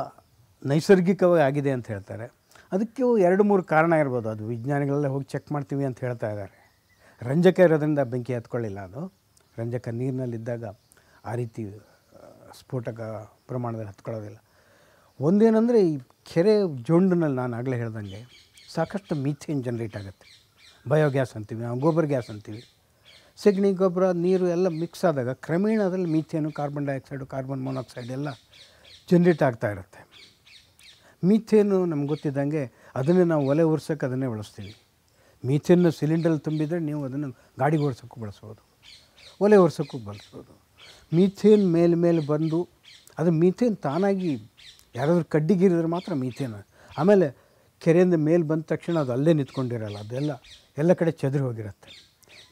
ನೈಸರ್ಗಿಕವಾಗಿ ಆಗಿದೆ ಅಂತ ಹೇಳ್ತಾರೆ ಅದಕ್ಕೆ ಎರಡು ಮೂರು ಕಾರಣ ಇರ್ಬೋದು ಅದು ವಿಜ್ಞಾನಿಗಳೆಲ್ಲ ಹೋಗಿ ಚೆಕ್ ಮಾಡ್ತೀವಿ ಅಂತ ಹೇಳ್ತಾ ಇದ್ದಾರೆ ರಂಜಕ ಇರೋದರಿಂದ ಬೆಂಕಿ ಹತ್ಕೊಳ್ಳಿಲ್ಲ ಅದು ರಂಜಕ ನೀರಿನಲ್ಲಿದ್ದಾಗ ಆ ರೀತಿ ಸ್ಫೋಟಕ ಪ್ರಮಾಣದಲ್ಲಿ ಹತ್ಕೊಳ್ಳೋದಿಲ್ಲ ಒಂದೇನೆಂದರೆ ಈ ಕೆರೆ ಜೊಂಡಿನಲ್ಲಿ ನಾನು ಆಗಲೇ ಹೇಳ್ದಂಗೆ ಸಾಕಷ್ಟು ಮೀಥೇನ್ ಜನ್ರೇಟ್ ಆಗುತ್ತೆ ಬಯೋಗ್ಯಾಸ್ ಅಂತೀವಿ ನಾವು ಗೋಬರ್ ಗ್ಯಾಸ್ ಅಂತೀವಿ ಸೆಗಣಿ ಗೊಬ್ಬರ ನೀರು ಎಲ್ಲ ಮಿಕ್ಸ್ ಆದಾಗ ಕ್ರಮೇಣ ಅದರಲ್ಲಿ methane carbon dioxide carbon monoxide ಎಲ್ಲ ಜನ್ರೇಟ್ ಆಗ್ತಾ ಇರುತ್ತೆ ಮೀಥೇನು ನಮ್ಗೆ ಗೊತ್ತಿದ್ದಂಗೆ ಅದನ್ನೇ ನಾವು ಒಲೆ ಉರ್ಸೋಕ್ಕೆ ಅದನ್ನೇ ಬಳಸ್ತೀವಿ ಮೀಥೇನ್ನ ಸಿಲಿಂಡರ್ ತುಂಬಿದರೆ ನೀವು ಅದನ್ನು ಗಾಡಿಗೆ ಓಡಿಸೋಕ್ಕೂ ಬಳಸ್ಬೋದು ಒಲೆ ಒರ್ಸೋಕ್ಕೂ ಬಳಸ್ಬೋದು ಮೀಥೇನ್ ಮೇಲೆ ಮೇಲೆ ಬಂದು ಅದು ಮೀಥೇನ್ ತಾನಾಗಿ ಯಾರಾದರೂ ಕಡ್ಡಿಗಿರಿದ್ರೆ ಮಾತ್ರ ಮೀಥೇನ್ ಆಮೇಲೆ ಕೆರೆಯಿಂದ ಮೇಲೆ ಬಂದ ತಕ್ಷಣ ಅದು ಅಲ್ಲೇ ನಿಂತ್ಕೊಂಡಿರಲ್ಲ ಅದೆಲ್ಲ ಎಲ್ಲ ಕಡೆ ಚದುರಿ ಹೋಗಿರುತ್ತೆ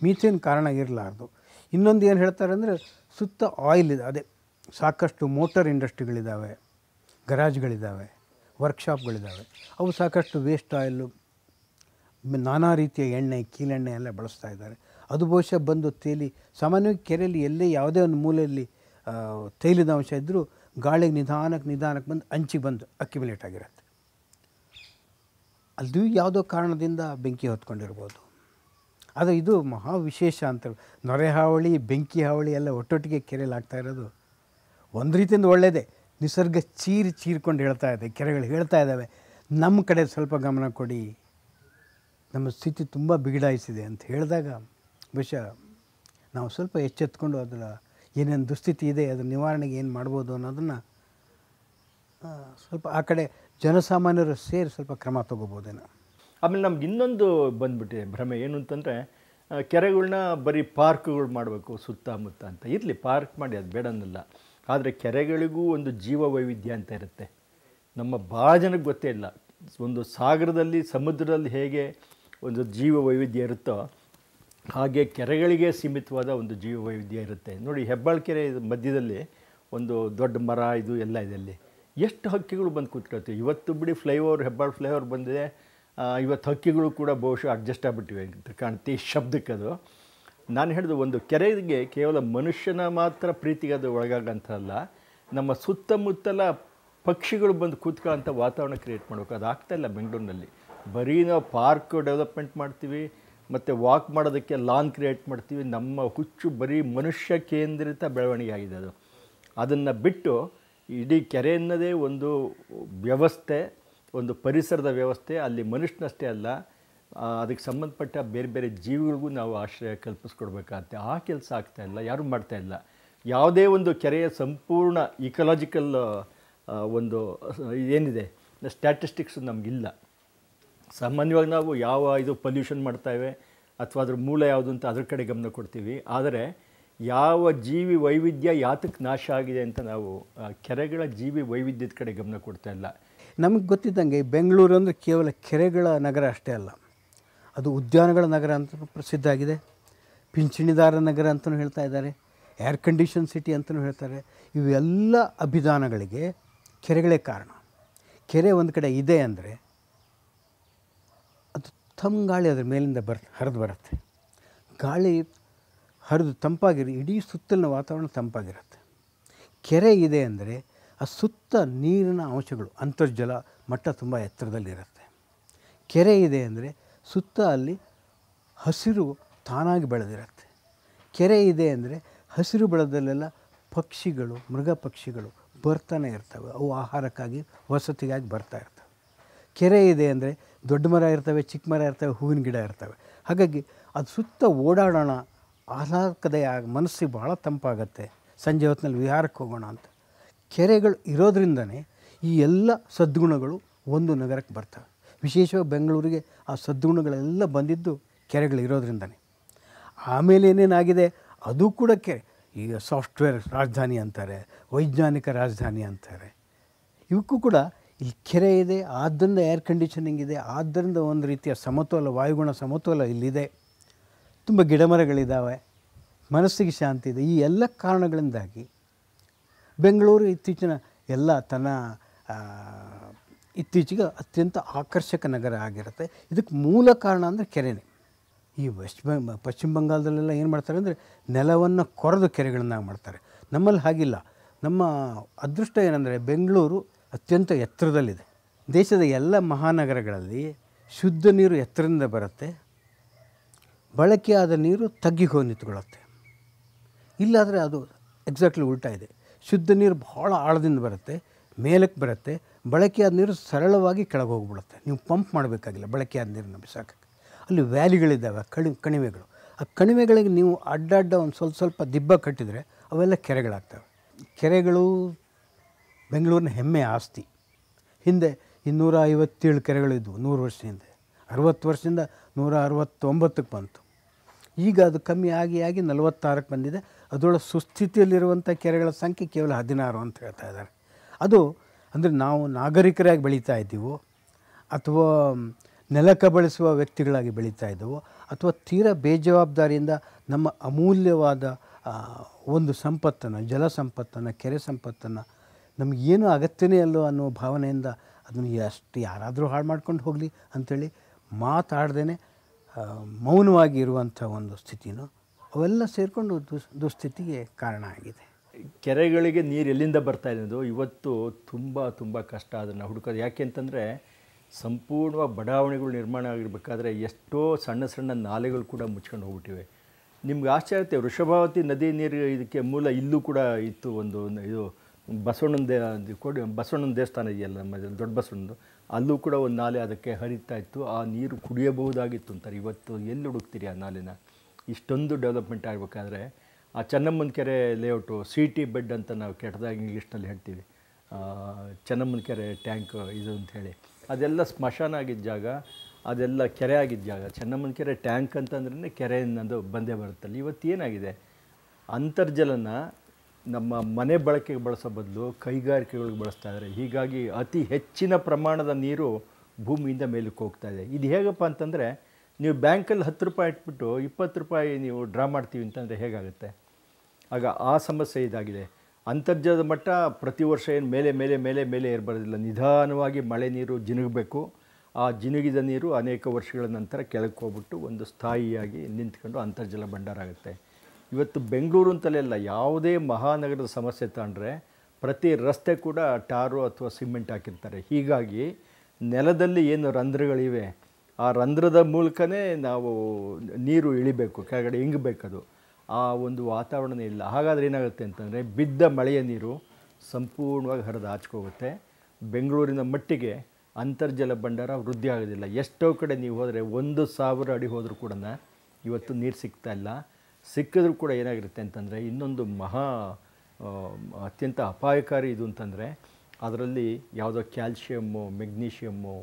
ಮೀಥೇನ್ ಕಾರಣ ಇರಲಾರ್ದು ಇನ್ನೊಂದು ಏನು ಹೇಳ್ತಾರೆ ಅಂದರೆ ಸುತ್ತ ಆಯಿಲ್ ಇದೆ ಅದೇ ಸಾಕಷ್ಟು ಮೋಟರ್ ಇಂಡಸ್ಟ್ರಿಗಳಿದ್ದಾವೆ ಗರಾಜ್ಗಳಿದ್ದಾವೆ ವರ್ಕ್ಶಾಪ್ಗಳಿದ್ದಾವೆ ಅವು ಸಾಕಷ್ಟು ವೇಸ್ಟ್ ಆಯಿಲು ನಾನಾ ರೀತಿಯ ಎಣ್ಣೆ ಕೀಲೆಣ್ಣೆ ಎಲ್ಲ ಬಳಸ್ತಾ ಇದ್ದಾರೆ ಅದು ಬಹುಶಃ ಬಂದು ತೇಲಿ ಸಾಮಾನ್ಯವಾಗಿ ಕೆರೆಯಲ್ಲಿ ಎಲ್ಲೇ ಯಾವುದೇ ಒಂದು ಮೂಲೆಯಲ್ಲಿ ತೈಲದ ಅಂಶ ಇದ್ದರೂ ಗಾಳಿಗೆ ನಿಧಾನಕ್ಕೆ ನಿಧಾನಕ್ಕೆ ಬಂದು ಅಂಚಿಗೆ ಬಂದು ಅಕ್ಯುಮಿಲೇಟ್ ಆಗಿರುತ್ತೆ ಅದು ಯಾವುದೋ ಕಾರಣದಿಂದ ಬೆಂಕಿ ಹೊತ್ಕೊಂಡಿರ್ಬೋದು ಆದರೆ ಇದು ಮಹಾ ವಿಶೇಷ ಅಂತ ನೊರೆ ಹಾವಳಿ ಬೆಂಕಿ ಹಾವಳಿ ಎಲ್ಲ ಒಟ್ಟೊಟ್ಟಿಗೆ ಕೆರೆಯಲ್ಲಿ ಇರೋದು ಒಂದು ರೀತಿಯಿಂದ ಒಳ್ಳೆಯದೇ ನಿಸರ್ಗ ಚೀರಿ ಚೀರ್ಕೊಂಡು ಹೇಳ್ತಾ ಇದೆ ಕೆರೆಗಳು ಹೇಳ್ತಾ ಇದ್ದಾವೆ ನಮ್ಮ ಕಡೆ ಸ್ವಲ್ಪ ಗಮನ ಕೊಡಿ ನಮ್ಮ ಸ್ಥಿತಿ ತುಂಬ ಬಿಗಡಾಯಿಸಿದೆ ಅಂತ ಹೇಳಿದಾಗ ಬಹುಶಃ ನಾವು ಸ್ವಲ್ಪ ಎಚ್ಚೆತ್ಕೊಂಡು ಅದರ ಏನೇನು ದುಸ್ಥಿತಿ ಇದೆ ಅದರ ನಿವಾರಣೆಗೆ ಏನು ಮಾಡ್ಬೋದು ಅನ್ನೋದನ್ನು ಸ್ವಲ್ಪ ಆ ಕಡೆ ಜನಸಾಮಾನ್ಯರು ಸೇರಿ ಸ್ವಲ್ಪ ಕ್ರಮ ತಗೋಬೋದೇನೋ ಆಮೇಲೆ ನಮ್ಗೆ ಇನ್ನೊಂದು ಬಂದ್ಬಿಟ್ಟಿದೆ ಭ್ರಮೆ ಏನು ಅಂತಂದರೆ ಕೆರೆಗಳನ್ನ ಬರೀ ಪಾರ್ಕ್ಗಳು ಮಾಡಬೇಕು ಸುತ್ತಮುತ್ತ ಅಂತ ಇರಲಿ ಪಾರ್ಕ್ ಮಾಡಿ ಅದು ಬೇಡ ಅನ್ನಲ್ಲ ಆದರೆ ಕೆರೆಗಳಿಗೂ ಒಂದು ಜೀವ ವೈವಿಧ್ಯ ಅಂತ ಇರುತ್ತೆ ನಮ್ಮ ಭಾಳ ಜನಕ್ಕೆ ಗೊತ್ತೇ ಇಲ್ಲ ಒಂದು ಸಾಗರದಲ್ಲಿ ಸಮುದ್ರದಲ್ಲಿ ಹೇಗೆ ಒಂದು ಜೀವ ವೈವಿಧ್ಯ ಇರುತ್ತೋ ಹಾಗೆ ಕೆರೆಗಳಿಗೆ ಸೀಮಿತವಾದ ಒಂದು ಜೀವ ವೈವಿಧ್ಯ ಇರುತ್ತೆ ನೋಡಿ ಹೆಬ್ಬಾಳ ಕೆರೆ ಮಧ್ಯದಲ್ಲಿ ಒಂದು ದೊಡ್ಡ ಮರ ಇದು ಎಲ್ಲ ಇದೆ ಅಲ್ಲಿ ಎಷ್ಟು ಹಕ್ಕಿಗಳು ಬಂದು ಕೂತ್ಕೊಳ್ತೀವಿ ಇವತ್ತು ಬಿಡಿ ಫ್ಲೈಓವರ್ ಹೆಬ್ಬಾಳ್ ಫ್ಲೈಓವರ್ ಬಂದಿದೆ ಇವತ್ತು ಹಕ್ಕಿಗಳು ಕೂಡ ಬಹುಶಃ ಅಡ್ಜಸ್ಟ್ ಆಗಿಬಿಟ್ಟಿವೆ ಅಂತ ಕಾಣ್ತಿ ಶಬ್ದಕ್ಕದು ನಾನು ಹೇಳಿದ ಒಂದು ಕೆರೆಗೆ ಕೇವಲ ಮನುಷ್ಯನ ಮಾತ್ರ ಪ್ರೀತಿಗೆ ಅದು ಒಳಗಾಗಂಥಲ್ಲ ನಮ್ಮ ಸುತ್ತಮುತ್ತಲ ಪಕ್ಷಿಗಳು ಬಂದು ಕೂತ್ಕೊಳ್ಳೋಂಥ ವಾತಾವರಣ ಕ್ರಿಯೇಟ್ ಮಾಡಬೇಕು ಅದು ಆಗ್ತಾಯಿಲ್ಲ ಬೆಂಗಳೂರಿನಲ್ಲಿ ಬರೀ ನಾವು ಪಾರ್ಕ್ ಡೆವಲಪ್ಮೆಂಟ್ ಮಾಡ್ತೀವಿ ಮತ್ತು ವಾಕ್ ಮಾಡೋದಕ್ಕೆ ಲಾನ್ ಕ್ರಿಯೇಟ್ ಮಾಡ್ತೀವಿ ನಮ್ಮ ಹುಚ್ಚು ಬರೀ ಮನುಷ್ಯ ಕೇಂದ್ರಿತ ಬೆಳವಣಿಗೆ ಆಗಿದೆ ಅದು ಅದನ್ನು ಬಿಟ್ಟು ಇಡೀ ಕೆರೆಯನ್ನದೇ ಒಂದು ವ್ಯವಸ್ಥೆ ಒಂದು ಪರಿಸರದ ವ್ಯವಸ್ಥೆ ಅಲ್ಲಿ ಮನುಷ್ಯನಷ್ಟೇ ಅಲ್ಲ ಅದಕ್ಕೆ ಸಂಬಂಧಪಟ್ಟ ಬೇರೆ ಬೇರೆ ಜೀವಿಗಳಿಗೂ ನಾವು ಆಶ್ರಯ ಕಲ್ಪಿಸ್ಕೊಡ್ಬೇಕಾಗತ್ತೆ ಆ ಕೆಲಸ ಆಗ್ತಾ ಇಲ್ಲ ಯಾರೂ ಇಲ್ಲ ಯಾವುದೇ ಒಂದು ಕೆರೆಯ ಸಂಪೂರ್ಣ ಇಕಲಾಜಿಕಲ್ ಒಂದು ಏನಿದೆ ಸ್ಟ್ಯಾಟಿಸ್ಟಿಕ್ಸು ನಮಗಿಲ್ಲ ಸಾಮಾನ್ಯವಾಗಿ ನಾವು ಯಾವ ಇದು ಪೊಲ್ಯೂಷನ್ ಮಾಡ್ತಾಯಿವೆ ಅಥವಾ ಅದ್ರ ಮೂಲ ಯಾವುದು ಅಂತ ಅದ್ರ ಕಡೆ ಗಮನ ಕೊಡ್ತೀವಿ ಆದರೆ ಯಾವ ಜೀವಿ ವೈವಿಧ್ಯ ಯಾತಕ್ಕೆ ನಾಶ ಆಗಿದೆ ಅಂತ ನಾವು ಕೆರೆಗಳ ಜೀವಿ ವೈವಿಧ್ಯದ ಕಡೆ ಗಮನ ಕೊಡ್ತಾ ಇಲ್ಲ ನಮಗೆ ಗೊತ್ತಿದ್ದಂಗೆ ಬೆಂಗಳೂರು ಅಂದರೆ ಕೇವಲ ಕೆರೆಗಳ ನಗರ ಅಷ್ಟೇ ಅಲ್ಲ ಅದು ಉದ್ಯಾನಗಳ ನಗರ ಅಂತ ಪ್ರಸಿದ್ಧ ಆಗಿದೆ ಪಿಂಚಣಿದಾರ ನಗರ ಅಂತಲೂ ಹೇಳ್ತಾ ಇದ್ದಾರೆ ಏರ್ ಕಂಡೀಷನ್ ಸಿಟಿ ಅಂತಲೂ ಹೇಳ್ತಾರೆ ಇವೆಲ್ಲ ಅಭಿದಾನಗಳಿಗೆ ಕೆರೆಗಳೇ ಕಾರಣ ಕೆರೆ ಒಂದು ಕಡೆ ಇದೆ ಅಂದರೆ ಅದು ತಮ್ಮ ಗಾಳಿ ಅದ್ರ ಮೇಲಿಂದ ಬರ್ ಹರಿದು ಬರುತ್ತೆ ಗಾಳಿ ಹರಿದು ತಂಪಾಗಿರಿ ಇಡೀ ಸುತ್ತಲಿನ ವಾತಾವರಣ ತಂಪಾಗಿರುತ್ತೆ ಕೆರೆ ಇದೆ ಅಂದರೆ ಆ ಸುತ್ತ ನೀರಿನ ಅಂಶಗಳು ಅಂತರ್ಜಲ ಮಟ್ಟ ತುಂಬ ಎತ್ತರದಲ್ಲಿರುತ್ತೆ ಕೆರೆ ಇದೆ ಅಂದರೆ ಸುತ್ತ ಅಲ್ಲಿ ಹಸಿರು ತಾನಾಗಿ ಬೆಳೆದಿರುತ್ತೆ ಕೆರೆ ಇದೆ ಅಂದರೆ ಹಸಿರು ಬೆಳೆದಲ್ಲೆಲ್ಲ ಪಕ್ಷಿಗಳು ಮೃಗ ಪಕ್ಷಿಗಳು ಬರ್ತಾನೆ ಇರ್ತವೆ ಅವು ಆಹಾರಕ್ಕಾಗಿ ವಸತಿಗಾಗಿ ಬರ್ತಾ ಇರ್ತವೆ ಕೆರೆ ಇದೆ ಅಂದರೆ ದೊಡ್ಡ ಮರ ಇರ್ತವೆ ಚಿಕ್ಕ ಮರ ಇರ್ತವೆ ಹೂವಿನ ಗಿಡ ಇರ್ತವೆ ಹಾಗಾಗಿ ಅದು ಸುತ್ತ ಓಡಾಡೋಣ ಆಗ ಮನಸ್ಸಿಗೆ ಭಾಳ ತಂಪಾಗತ್ತೆ ಸಂಜೆ ಹೊತ್ತಿನಲ್ಲಿ ವಿಹಾರಕ್ಕೆ ಹೋಗೋಣ ಅಂತ ಕೆರೆಗಳು ಇರೋದ್ರಿಂದನೇ ಈ ಎಲ್ಲ ಸದ್ಗುಣಗಳು ಒಂದು ನಗರಕ್ಕೆ ಬರ್ತವೆ ವಿಶೇಷವಾಗಿ ಬೆಂಗಳೂರಿಗೆ ಆ ಸದ್ಗುಣಗಳೆಲ್ಲ ಬಂದಿದ್ದು ಕೆರೆಗಳಿರೋದ್ರಿಂದನೇ ಆಮೇಲೆ ಏನೇನಾಗಿದೆ ಅದು ಕೂಡ ಕೆರೆ ಈಗ ಸಾಫ್ಟ್ವೇರ್ ರಾಜಧಾನಿ ಅಂತಾರೆ ವೈಜ್ಞಾನಿಕ ರಾಜಧಾನಿ ಅಂತಾರೆ ಇವಕ್ಕೂ ಕೂಡ ಈ ಕೆರೆ ಇದೆ ಆದ್ದರಿಂದ ಏರ್ ಕಂಡೀಷನಿಂಗ್ ಇದೆ ಆದ್ದರಿಂದ ಒಂದು ರೀತಿಯ ಸಮತೋಲ ವಾಯುಗುಣ ಸಮತೋಲ ಇಲ್ಲಿದೆ ತುಂಬ ಗಿಡಮರಗಳಿದ್ದಾವೆ ಮನಸ್ಸಿಗೆ ಶಾಂತಿ ಇದೆ ಈ ಎಲ್ಲ ಕಾರಣಗಳಿಂದಾಗಿ ಬೆಂಗಳೂರು ಇತ್ತೀಚಿನ ಎಲ್ಲ ತನ್ನ ಇತ್ತೀಚೆಗೆ ಅತ್ಯಂತ ಆಕರ್ಷಕ ನಗರ ಆಗಿರುತ್ತೆ ಇದಕ್ಕೆ ಮೂಲ ಕಾರಣ ಅಂದರೆ ಕೆರೆನೇ ಈ ವೆಸ್ಟ್ ಬೆಂಗ ಪಶ್ಚಿಮ ಬಂಗಾಲದಲ್ಲೆಲ್ಲ ಏನು ಮಾಡ್ತಾರೆ ಅಂದರೆ ನೆಲವನ್ನು ಕೊರೆದು ಕೆರೆಗಳನ್ನಾಗಿ ಮಾಡ್ತಾರೆ ನಮ್ಮಲ್ಲಿ ಹಾಗಿಲ್ಲ ನಮ್ಮ ಅದೃಷ್ಟ ಏನಂದರೆ ಬೆಂಗಳೂರು ಅತ್ಯಂತ ಎತ್ತರದಲ್ಲಿದೆ ದೇಶದ ಎಲ್ಲ ಮಹಾನಗರಗಳಲ್ಲಿ ಶುದ್ಧ ನೀರು ಎತ್ತರದಿಂದ ಬರುತ್ತೆ ಬಳಕೆಯಾದ ನೀರು ತಗ್ಗಿ ಹೋಗಿ ನಿಂತ್ಕೊಳ್ಳುತ್ತೆ ಇಲ್ಲಾದರೆ ಅದು ಎಕ್ಸಾಕ್ಟ್ಲಿ ಉಲ್ಟಾ ಇದೆ ಶುದ್ಧ ನೀರು ಭಾಳ ಆಳದಿಂದ ಬರುತ್ತೆ ಮೇಲಕ್ಕೆ ಬರುತ್ತೆ ಬಳಕೆಯಾದ ನೀರು ಸರಳವಾಗಿ ಕೆಳಗೆ ಹೋಗ್ಬಿಡುತ್ತೆ ನೀವು ಪಂಪ್ ಮಾಡಬೇಕಾಗಿಲ್ಲ ಬಳಕೆಯಾದ ನೀರನ್ನು ಬಿಸಾಕಕ್ಕೆ ಅಲ್ಲಿ ವ್ಯಾಲಿಗಳಿದ್ದಾವೆ ಕಣಿ ಕಣಿವೆಗಳು ಆ ಕಣಿವೆಗಳಿಗೆ ನೀವು ಅಡ್ಡಡ್ಡ ಒಂದು ಸ್ವಲ್ಪ ಸ್ವಲ್ಪ ದಿಬ್ಬ ಕಟ್ಟಿದರೆ ಅವೆಲ್ಲ ಕೆರೆಗಳಾಗ್ತವೆ ಕೆರೆಗಳು ಬೆಂಗಳೂರಿನ ಹೆಮ್ಮೆ ಆಸ್ತಿ ಹಿಂದೆ ಇನ್ನೂರ ಐವತ್ತೇಳು ಕೆರೆಗಳಿದ್ವು ನೂರು ವರ್ಷದಿಂದ ಹಿಂದೆ ಅರವತ್ತು ವರ್ಷದಿಂದ ನೂರ ಅರವತ್ತೊಂಬತ್ತಕ್ಕೆ ಬಂತು ಈಗ ಅದು ಕಮ್ಮಿ ಆಗಿ ಆಗಿ ನಲವತ್ತಾರಕ್ಕೆ ಬಂದಿದೆ ಅದರೊಳಗೆ ಸುಸ್ಥಿತಿಯಲ್ಲಿರುವಂಥ ಕೆರೆಗಳ ಸಂಖ್ಯೆ ಕೇವಲ ಹದಿನಾರು ಅಂತ ಹೇಳ್ತಾ ಇದ್ದಾರೆ ಅದು ಅಂದರೆ ನಾವು ನಾಗರಿಕರಾಗಿ ಬೆಳೀತಾ ಇದ್ದೀವೋ ಅಥವಾ ನೆಲಕ ಬಳಸುವ ವ್ಯಕ್ತಿಗಳಾಗಿ ಬೆಳೀತಾ ಇದ್ದವು ಅಥವಾ ತೀರಾ ಬೇಜವಾಬ್ದಾರಿಯಿಂದ ನಮ್ಮ ಅಮೂಲ್ಯವಾದ ಒಂದು ಸಂಪತ್ತನ್ನು ಜಲ ಸಂಪತ್ತನ್ನು ಕೆರೆ ಸಂಪತ್ತನ್ನು ನಮಗೇನು ಅಗತ್ಯನೇ ಅಲ್ಲೋ ಅನ್ನೋ ಭಾವನೆಯಿಂದ ಅದನ್ನು ಎಷ್ಟು ಯಾರಾದರೂ ಹಾಳು ಮಾಡ್ಕೊಂಡು ಹೋಗಲಿ ಅಂಥೇಳಿ ಮಾತಾಡ್ದೇ ಮೌನವಾಗಿ ಇರುವಂಥ ಒಂದು ಸ್ಥಿತಿನೂ ಅವೆಲ್ಲ ಸೇರಿಕೊಂಡು ದುಸ್ ದುಸ್ಥಿತಿಗೆ ಕಾರಣ ಆಗಿದೆ ಕೆರೆಗಳಿಗೆ ನೀರು ಎಲ್ಲಿಂದ ಬರ್ತಾ ಇರೋದು ಇವತ್ತು ತುಂಬ ತುಂಬ ಕಷ್ಟ ಅದನ್ನು ಹುಡುಕೋದು ಯಾಕೆ ಅಂತಂದರೆ ಸಂಪೂರ್ಣವಾಗಿ ಬಡಾವಣೆಗಳು ನಿರ್ಮಾಣ ಆಗಿರಬೇಕಾದ್ರೆ ಎಷ್ಟೋ ಸಣ್ಣ ಸಣ್ಣ ನಾಲೆಗಳು ಕೂಡ ಮುಚ್ಕೊಂಡು ಹೋಗ್ಬಿಟ್ಟಿವೆ ನಿಮ್ಗೆ ಆಶ್ಚರ್ಯ ವೃಷಭಾವತಿ ನದಿ ನೀರು ಇದಕ್ಕೆ ಮೂಲ ಇಲ್ಲೂ ಕೂಡ ಇತ್ತು ಒಂದು ಇದು ಬಸವಣ್ಣನ ದೇ ಕೊಡಿ ಬಸವಣ್ಣನ ದೇವಸ್ಥಾನ ಇದೆಯಲ್ಲ ನಮ್ಮ ದೊಡ್ಡ ಬಸವಣ್ಣದು ಅಲ್ಲೂ ಕೂಡ ಒಂದು ನಾಲೆ ಅದಕ್ಕೆ ಹರಿತಾ ಇತ್ತು ಆ ನೀರು ಕುಡಿಯಬಹುದಾಗಿತ್ತು ಅಂತಾರೆ ಇವತ್ತು ಎಲ್ಲಿ ಹುಡುಕ್ತೀರಿ ಆ ನಾಲೆನ ಇಷ್ಟೊಂದು ಡೆವಲಪ್ಮೆಂಟ್ ಆಗಬೇಕಾದ್ರೆ ಆ ಚೆನ್ನಮ್ಮನ ಕೆರೆ ಲೇಔಟು ಸಿ ಟಿ ಬೆಡ್ ಅಂತ ನಾವು ಕೆಟ್ಟದಾಗಿ ಇಂಗ್ಲೀಷ್ನಲ್ಲಿ ಹೇಳ್ತೀವಿ ಚೆನ್ನಮ್ಮನ ಕೆರೆ ಟ್ಯಾಂಕ್ ಇದು ಅಂಥೇಳಿ ಅದೆಲ್ಲ ಸ್ಮಶಾನ ಆಗಿದ್ದ ಜಾಗ ಅದೆಲ್ಲ ಕೆರೆ ಆಗಿದ್ದ ಜಾಗ ಚೆನ್ನಮ್ಮನ ಕೆರೆ ಟ್ಯಾಂಕ್ ಅಂತಂದ್ರೆ ಕೆರೆ ಬಂದೇ ಬರುತ್ತಲ್ಲ ಇವತ್ತು ಏನಾಗಿದೆ ಅಂತರ್ಜಲನ ನಮ್ಮ ಮನೆ ಬಳಕೆಗೆ ಬಳಸೋ ಬದಲು ಕೈಗಾರಿಕೆಗಳಿಗೆ ಬಳಸ್ತಾ ಇದ್ದಾರೆ ಹೀಗಾಗಿ ಅತಿ ಹೆಚ್ಚಿನ ಪ್ರಮಾಣದ ನೀರು ಭೂಮಿಯಿಂದ ಮೇಲಕ್ಕೆ ಹೋಗ್ತಾ ಇದೆ ಇದು ಹೇಗಪ್ಪ ಅಂತಂದರೆ ನೀವು ಬ್ಯಾಂಕಲ್ಲಿ ಹತ್ತು ರೂಪಾಯಿ ಇಟ್ಬಿಟ್ಟು ಇಪ್ಪತ್ತು ರೂಪಾಯಿ ನೀವು ಡ್ರಾ ಮಾಡ್ತೀವಿ ಅಂತಂದರೆ ಹೇಗಾಗುತ್ತೆ ಆಗ ಆ ಸಮಸ್ಯೆ ಇದಾಗಿದೆ ಅಂತರ್ಜಲದ ಮಟ್ಟ ಪ್ರತಿ ವರ್ಷ ಏನು ಮೇಲೆ ಮೇಲೆ ಮೇಲೆ ಮೇಲೆ ಇರಬಾರ್ದಿಲ್ಲ ನಿಧಾನವಾಗಿ ಮಳೆ ನೀರು ಜಿನುಗಬೇಕು ಆ ಜಿನುಗಿದ ನೀರು ಅನೇಕ ವರ್ಷಗಳ ನಂತರ ಕೆಳಕ್ಕೆ ಹೋಗ್ಬಿಟ್ಟು ಒಂದು ಸ್ಥಾಯಿಯಾಗಿ ನಿಂತ್ಕೊಂಡು ಅಂತರ್ಜಲ ಭಂಡಾರ ಆಗುತ್ತೆ ಇವತ್ತು ಬೆಂಗಳೂರು ಅಂತಲೇ ಅಲ್ಲ ಯಾವುದೇ ಮಹಾನಗರದ ಸಮಸ್ಯೆ ತಂದರೆ ಪ್ರತಿ ರಸ್ತೆ ಕೂಡ ಟಾರು ಅಥವಾ ಸಿಮೆಂಟ್ ಹಾಕಿರ್ತಾರೆ ಹೀಗಾಗಿ ನೆಲದಲ್ಲಿ ಏನು ರಂಧ್ರಗಳಿವೆ ಆ ರಂಧ್ರದ ಮೂಲಕನೇ ನಾವು ನೀರು ಇಳಿಬೇಕು ಕೆಳಗಡೆ ಇಂಗಬೇಕದು ಆ ಒಂದು ವಾತಾವರಣ ಇಲ್ಲ ಹಾಗಾದರೆ ಏನಾಗುತ್ತೆ ಅಂತಂದರೆ ಬಿದ್ದ ಮಳೆಯ ನೀರು ಸಂಪೂರ್ಣವಾಗಿ ಹರಿದು ಆಚ್ಕೋಗುತ್ತೆ ಬೆಂಗಳೂರಿನ ಮಟ್ಟಿಗೆ ಅಂತರ್ಜಲ ಭಂಡಾರ ವೃದ್ಧಿ ಆಗೋದಿಲ್ಲ ಎಷ್ಟೋ ಕಡೆ ನೀವು ಹೋದರೆ ಒಂದು ಸಾವಿರ ಅಡಿ ಹೋದರೂ ಕೂಡ ಇವತ್ತು ನೀರು ಸಿಗ್ತಾಯಿಲ್ಲ ಸಿಕ್ಕಿದ್ರೂ ಕೂಡ ಏನಾಗಿರುತ್ತೆ ಅಂತಂದರೆ ಇನ್ನೊಂದು ಮಹಾ ಅತ್ಯಂತ ಅಪಾಯಕಾರಿ ಇದು ಅಂತಂದರೆ ಅದರಲ್ಲಿ ಯಾವುದೋ ಕ್ಯಾಲ್ಶಿಯಮ್ಮು ಮೆಗ್ನೀಷಿಯಮ್ಮು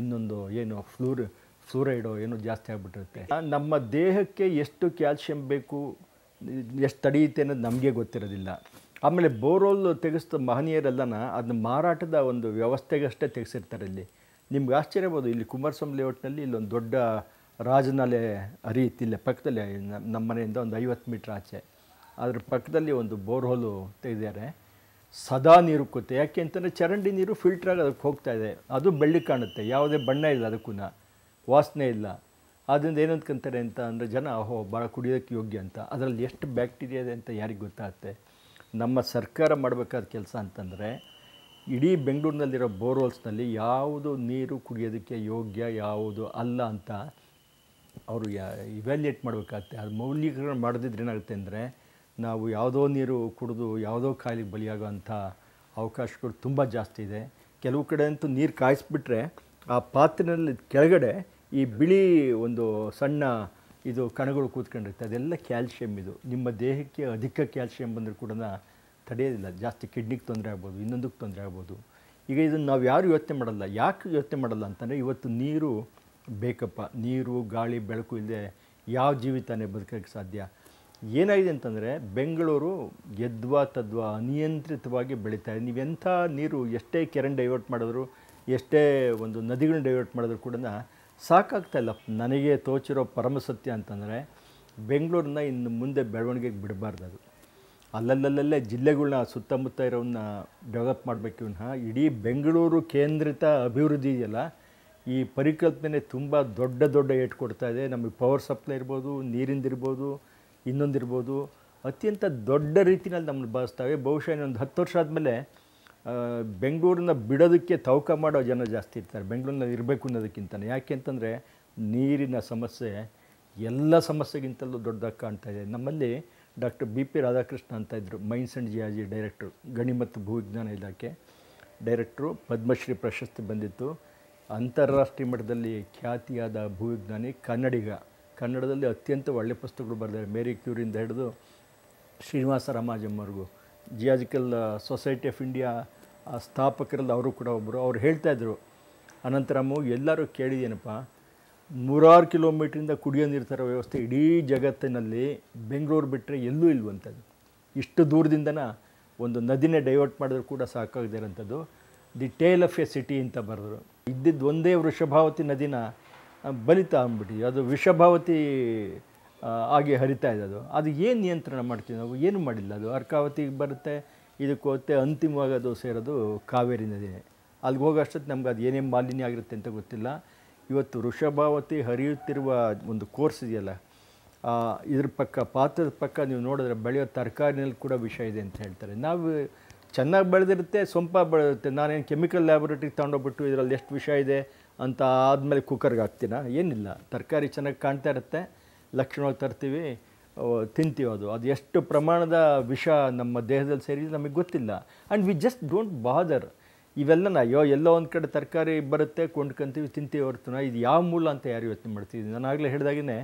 ಇನ್ನೊಂದು ಏನು ಫ್ಲೂರ್ ಫ್ಲೂರೈಡೋ ಏನೋ ಜಾಸ್ತಿ ಆಗಿಬಿಟ್ಟಿರುತ್ತೆ ನಮ್ಮ ದೇಹಕ್ಕೆ ಎಷ್ಟು ಕ್ಯಾಲ್ಶಿಯಂ ಬೇಕು ಎಷ್ಟು ತಡೆಯುತ್ತೆ ಅನ್ನೋದು ನಮಗೆ ಗೊತ್ತಿರೋದಿಲ್ಲ ಆಮೇಲೆ ಬೋರೋಲ್ ತೆಗೆಸ್ತ ಮಹನೀಯರೆಲ್ಲನ ಅದನ್ನ ಮಾರಾಟದ ಒಂದು ವ್ಯವಸ್ಥೆಗಷ್ಟೇ ತೆಗೆಸಿರ್ತಾರೆ ಇಲ್ಲಿ ನಿಮ್ಗೆ ಆಶ್ಚರ್ಯ ಆಶ್ಚರ್ಯಬೋದು ಇಲ್ಲಿ ಕುಮಾರಸ್ವಾಮಿ ಲೇಔಟ್ನಲ್ಲಿ ಇಲ್ಲೊಂದು ದೊಡ್ಡ ರಾಜನಲೆ ಹರಿಯುತ್ತಿಲ್ಲ ಪಕ್ಕದಲ್ಲಿ ನಮ್ಮ ಮನೆಯಿಂದ ಒಂದು ಐವತ್ತು ಮೀಟ್ರ್ ಆಚೆ ಅದ್ರ ಪಕ್ಕದಲ್ಲಿ ಒಂದು ಬೋರ್ಹೋಲು ತೆಗೆದಿದ್ದಾರೆ ಸದಾ ನೀರು ಕೂತೆ ಯಾಕೆ ಅಂತಂದರೆ ಚರಂಡಿ ನೀರು ಆಗಿ ಅದಕ್ಕೆ ಹೋಗ್ತಾ ಇದೆ ಅದು ಬೆಳ್ಳಿ ಕಾಣುತ್ತೆ ಯಾವುದೇ ಬಣ್ಣ ಇಲ್ಲ ಅದಕ್ಕೂ ವಾಸನೆ ಇಲ್ಲ ಆದ್ದರಿಂದ ಏನಂತ್ಕೊಂತಾರೆ ಅಂತ ಅಂದರೆ ಜನ ಅಹೋ ಭಾಳ ಕುಡಿಯೋದಕ್ಕೆ ಯೋಗ್ಯ ಅಂತ ಅದರಲ್ಲಿ ಎಷ್ಟು ಬ್ಯಾಕ್ಟೀರಿಯಾ ಇದೆ ಅಂತ ಯಾರಿಗೆ ಗೊತ್ತಾಗುತ್ತೆ ನಮ್ಮ ಸರ್ಕಾರ ಮಾಡಬೇಕಾದ ಕೆಲಸ ಅಂತಂದರೆ ಇಡೀ ಬೆಂಗಳೂರಿನಲ್ಲಿರೋ ಬೋರ್ವೆಲ್ಸ್ನಲ್ಲಿ ಯಾವುದು ನೀರು ಕುಡಿಯೋದಕ್ಕೆ ಯೋಗ್ಯ ಯಾವುದು ಅಲ್ಲ ಅಂತ ಅವರು ಯಾ ಇವ್ಯಾಲ್ಯೇಟ್ ಮಾಡಬೇಕಾಗತ್ತೆ ಅದು ಮೌಲ್ಯೀಕರಣ ಮಾಡದಿದ್ರೆ ಏನಾಗುತ್ತೆ ಅಂದರೆ ನಾವು ಯಾವುದೋ ನೀರು ಕುಡಿದು ಯಾವುದೋ ಕಾಯಿಲೆಗೆ ಬಲಿಯಾಗೋ ಅವಕಾಶಗಳು ತುಂಬ ಜಾಸ್ತಿ ಇದೆ ಕೆಲವು ಕಡೆ ಅಂತೂ ನೀರು ಕಾಯಿಸ್ಬಿಟ್ರೆ ಆ ಪಾತ್ರೆಯಲ್ಲಿ ಕೆಳಗಡೆ ಈ ಬಿಳಿ ಒಂದು ಸಣ್ಣ ಇದು ಕಣಗಳು ಕೂತ್ಕೊಂಡಿರುತ್ತೆ ಅದೆಲ್ಲ ಕ್ಯಾಲ್ಶಿಯಂ ಇದು ನಿಮ್ಮ ದೇಹಕ್ಕೆ ಅಧಿಕ ಕ್ಯಾಲ್ಶಿಯಂ ಬಂದರೂ ಕೂಡ ತಡೆಯೋದಿಲ್ಲ ಜಾಸ್ತಿ ಕಿಡ್ನಿಗೆ ತೊಂದರೆ ಆಗ್ಬೋದು ಇನ್ನೊಂದಕ್ಕೆ ತೊಂದರೆ ಆಗ್ಬೋದು ಈಗ ಇದನ್ನು ನಾವು ಯಾರು ಯೋಚನೆ ಮಾಡಲ್ಲ ಯಾಕೆ ಯೋಚನೆ ಮಾಡಲ್ಲ ಅಂತಂದರೆ ಇವತ್ತು ನೀರು ಬೇಕಪ್ಪ ನೀರು ಗಾಳಿ ಬೆಳಕು ಇಲ್ಲದೆ ಯಾವ ಜೀವಿತಾನೇ ಬದುಕೋಕ್ಕೆ ಸಾಧ್ಯ ಏನಾಗಿದೆ ಅಂತಂದರೆ ಬೆಂಗಳೂರು ಗೆದ್ವಾ ತದ್ವಾ ಅನಿಯಂತ್ರಿತವಾಗಿ ಬೆಳೀತಾರೆ ನೀವೆಂಥ ನೀರು ಎಷ್ಟೇ ಕೆರೆನ್ ಡೈವರ್ಟ್ ಮಾಡಿದ್ರು ಎಷ್ಟೇ ಒಂದು ನದಿಗಳನ್ನ ಡೈವರ್ಟ್ ಮಾಡಿದ್ರು ಕೂಡ ಸಾಕಾಗ್ತಾ ಇಲ್ಲ ನನಗೆ ತೋಚಿರೋ ಸತ್ಯ ಅಂತಂದರೆ ಬೆಂಗಳೂರನ್ನ ಇನ್ನು ಮುಂದೆ ಬೆಳವಣಿಗೆಗೆ ಬಿಡಬಾರ್ದು ಅದು ಅಲ್ಲಲ್ಲಲ್ಲೇ ಜಿಲ್ಲೆಗಳನ್ನ ಸುತ್ತಮುತ್ತ ಇರೋವನ್ನ ಡೆವಲಪ್ ಮಾಡಬೇಕು ಇಡೀ ಬೆಂಗಳೂರು ಕೇಂದ್ರಿತ ಅಭಿವೃದ್ಧಿ ಇದೆಯಲ್ಲ ಈ ಪರಿಕಲ್ಪನೆ ತುಂಬ ದೊಡ್ಡ ದೊಡ್ಡ ಏಟ್ ಕೊಡ್ತಾ ಇದೆ ನಮಗೆ ಪವರ್ ಸಪ್ಲೈ ಇರ್ಬೋದು ನೀರಿಂದಿರ್ಬೋದು ಇನ್ನೊಂದಿರ್ಬೋದು ಅತ್ಯಂತ ದೊಡ್ಡ ರೀತಿಯಲ್ಲಿ ನಮ್ಮನ್ನು ಬಳಸ್ತವೆ ಬಹುಶಃ ಇನ್ನೊಂದು ಹತ್ತು ವರ್ಷ ಆದಮೇಲೆ ಬೆಂಗಳೂರನ್ನ ಬಿಡೋದಕ್ಕೆ ತೌಕ ಮಾಡೋ ಜನ ಜಾಸ್ತಿ ಇರ್ತಾರೆ ಬೆಂಗಳೂರಿನಲ್ಲಿ ಇರಬೇಕು ಅನ್ನೋದಕ್ಕಿಂತ ಯಾಕೆ ಅಂತಂದರೆ ನೀರಿನ ಸಮಸ್ಯೆ ಎಲ್ಲ ಸಮಸ್ಯೆಗಿಂತಲೂ ದೊಡ್ಡದಾಗಿ ಕಾಣ್ತಾ ಇದೆ ನಮ್ಮಲ್ಲಿ ಡಾಕ್ಟರ್ ಬಿ ಪಿ ರಾಧಾಕೃಷ್ಣ ಅಂತ ಇದ್ದರು ಮೈನ್ಸ್ ಆ್ಯಂಡ್ ಜಿಯಾಜಿ ಡೈರೆಕ್ಟ್ರು ಗಣಿ ಮತ್ತು ಭೂವಿಜ್ಞಾನ ಇಲಾಖೆ ಡೈರೆಕ್ಟ್ರು ಪದ್ಮಶ್ರೀ ಪ್ರಶಸ್ತಿ ಬಂದಿತ್ತು ಅಂತಾರಾಷ್ಟ್ರೀಯ ಮಟ್ಟದಲ್ಲಿ ಖ್ಯಾತಿಯಾದ ಭೂವಿಜ್ಞಾನಿ ಕನ್ನಡಿಗ ಕನ್ನಡದಲ್ಲಿ ಅತ್ಯಂತ ಒಳ್ಳೆ ಪುಸ್ತಕಗಳು ಬರೆದಿದ್ದಾರೆ ಮೇರಿ ಕ್ಯೂರಿಂದ ಹಿಡಿದು ಶ್ರೀನಿವಾಸ ರಾಮಾಜಮ್ಮವ್ರಿಗೂ ಜಿಯಾಜಿಕಲ್ ಸೊಸೈಟಿ ಆಫ್ ಇಂಡಿಯಾ ಸ್ಥಾಪಕರಲ್ಲಿ ಅವರು ಕೂಡ ಒಬ್ಬರು ಅವ್ರು ಹೇಳ್ತಾಯಿದ್ರು ಅನಂತರಾಮು ಎಲ್ಲರೂ ಕೇಳಿದೇನಪ್ಪ ನೂರಾರು ಕಿಲೋಮೀಟ್ರಿಂದ ಕುಡಿಯೋ ನೀರು ಥರ ವ್ಯವಸ್ಥೆ ಇಡೀ ಜಗತ್ತಿನಲ್ಲಿ ಬೆಂಗಳೂರು ಬಿಟ್ಟರೆ ಎಲ್ಲೂ ಇಲ್ವಂಥದ್ದು ಇಷ್ಟು ದೂರದಿಂದನ ಒಂದು ನದಿನೇ ಡೈವರ್ಟ್ ಮಾಡಿದ್ರು ಕೂಡ ಇರೋಂಥದ್ದು the tale of a city ಅಂತ ಬರೆದರು ಇದ್ದಿದ್ದು ಒಂದೇ ವೃಷಭಾವತಿ ನದಿನ ಬಲಿತ ಅಂದ್ಬಿಟ್ಟಿದ್ವಿ ಅದು ವಿಷಭಾವತಿ ಆಗಿ ಹರಿತಾ ಇದೆ ಅದು ಅದು ಏನು ನಿಯಂತ್ರಣ ಮಾಡ್ತೀವಿ ನಾವು ಏನು ಮಾಡಿಲ್ಲ ಅದು ಅರ್ಕಾವತಿಗೆ ಬರುತ್ತೆ ಇದಕ್ಕೆ ಹೋಗುತ್ತೆ ಅಂತಿಮವಾಗಿ ಅದು ಸೇರೋದು ಕಾವೇರಿ ನದಿನೇ ಅಲ್ಲಿಗೆ ಹೋಗೋಷ್ಟೊತ್ತು ನಮ್ಗೆ ಅದು ಏನೇನು ಮಾಲಿನ್ಯ ಆಗಿರುತ್ತೆ ಅಂತ ಗೊತ್ತಿಲ್ಲ ಇವತ್ತು ವೃಷಭಾವತಿ ಹರಿಯುತ್ತಿರುವ ಒಂದು ಕೋರ್ಸ್ ಇದೆಯಲ್ಲ ಇದ್ರ ಪಕ್ಕ ಪಾತ್ರದ ಪಕ್ಕ ನೀವು ನೋಡಿದ್ರೆ ಬೆಳೆಯೋ ತರಕಾರಿನಲ್ಲಿ ಕೂಡ ವಿಷ ಇದೆ ಅಂತ ಹೇಳ್ತಾರೆ ನಾವು ಚೆನ್ನಾಗಿ ಬೆಳೆದಿರುತ್ತೆ ಸೊಂಪ ಬೆಳೆದಿರುತ್ತೆ ನಾನೇನು ಕೆಮಿಕಲ್ ಲ್ಯಾಬೊರೇಟ್ರಿಗೆ ತೊಗೊಂಡೋಗ್ಬಿಟ್ಟು ಇದರಲ್ಲಿ ಎಷ್ಟು ವಿಷ ಇದೆ ಅಂತ ಆದಮೇಲೆ ಕುಕ್ಕರ್ಗೆ ಹಾಕ್ತೀನ ಏನಿಲ್ಲ ತರಕಾರಿ ಚೆನ್ನಾಗಿ ಕಾಣ್ತಾ ಇರುತ್ತೆ ಲಕ್ಷಣವಾಗಿ ತರ್ತೀವಿ ತಿಂತೀವಿ ಅದು ಅದು ಎಷ್ಟು ಪ್ರಮಾಣದ ವಿಷ ನಮ್ಮ ದೇಹದಲ್ಲಿ ಸೇರಿದೆ ನಮಗೆ ಗೊತ್ತಿಲ್ಲ and we just don't bother ಇವೆಲ್ಲನ ಅಯ್ಯೋ ಎಲ್ಲೋ ಒಂದು ಕಡೆ ತರಕಾರಿ ಬರುತ್ತೆ ಕೊಂಡ್ಕೊಂತೀವಿ ತಿಂತೀವಿ ನಾ ಇದು ಯಾವ ಮೂಲ ಅಂತ ಯಾರು ಯೋಚನೆ ಮಾಡ್ತೀವಿ ನಾನು ಆಗಲೇ ಹೇಳಿದಾಗೇ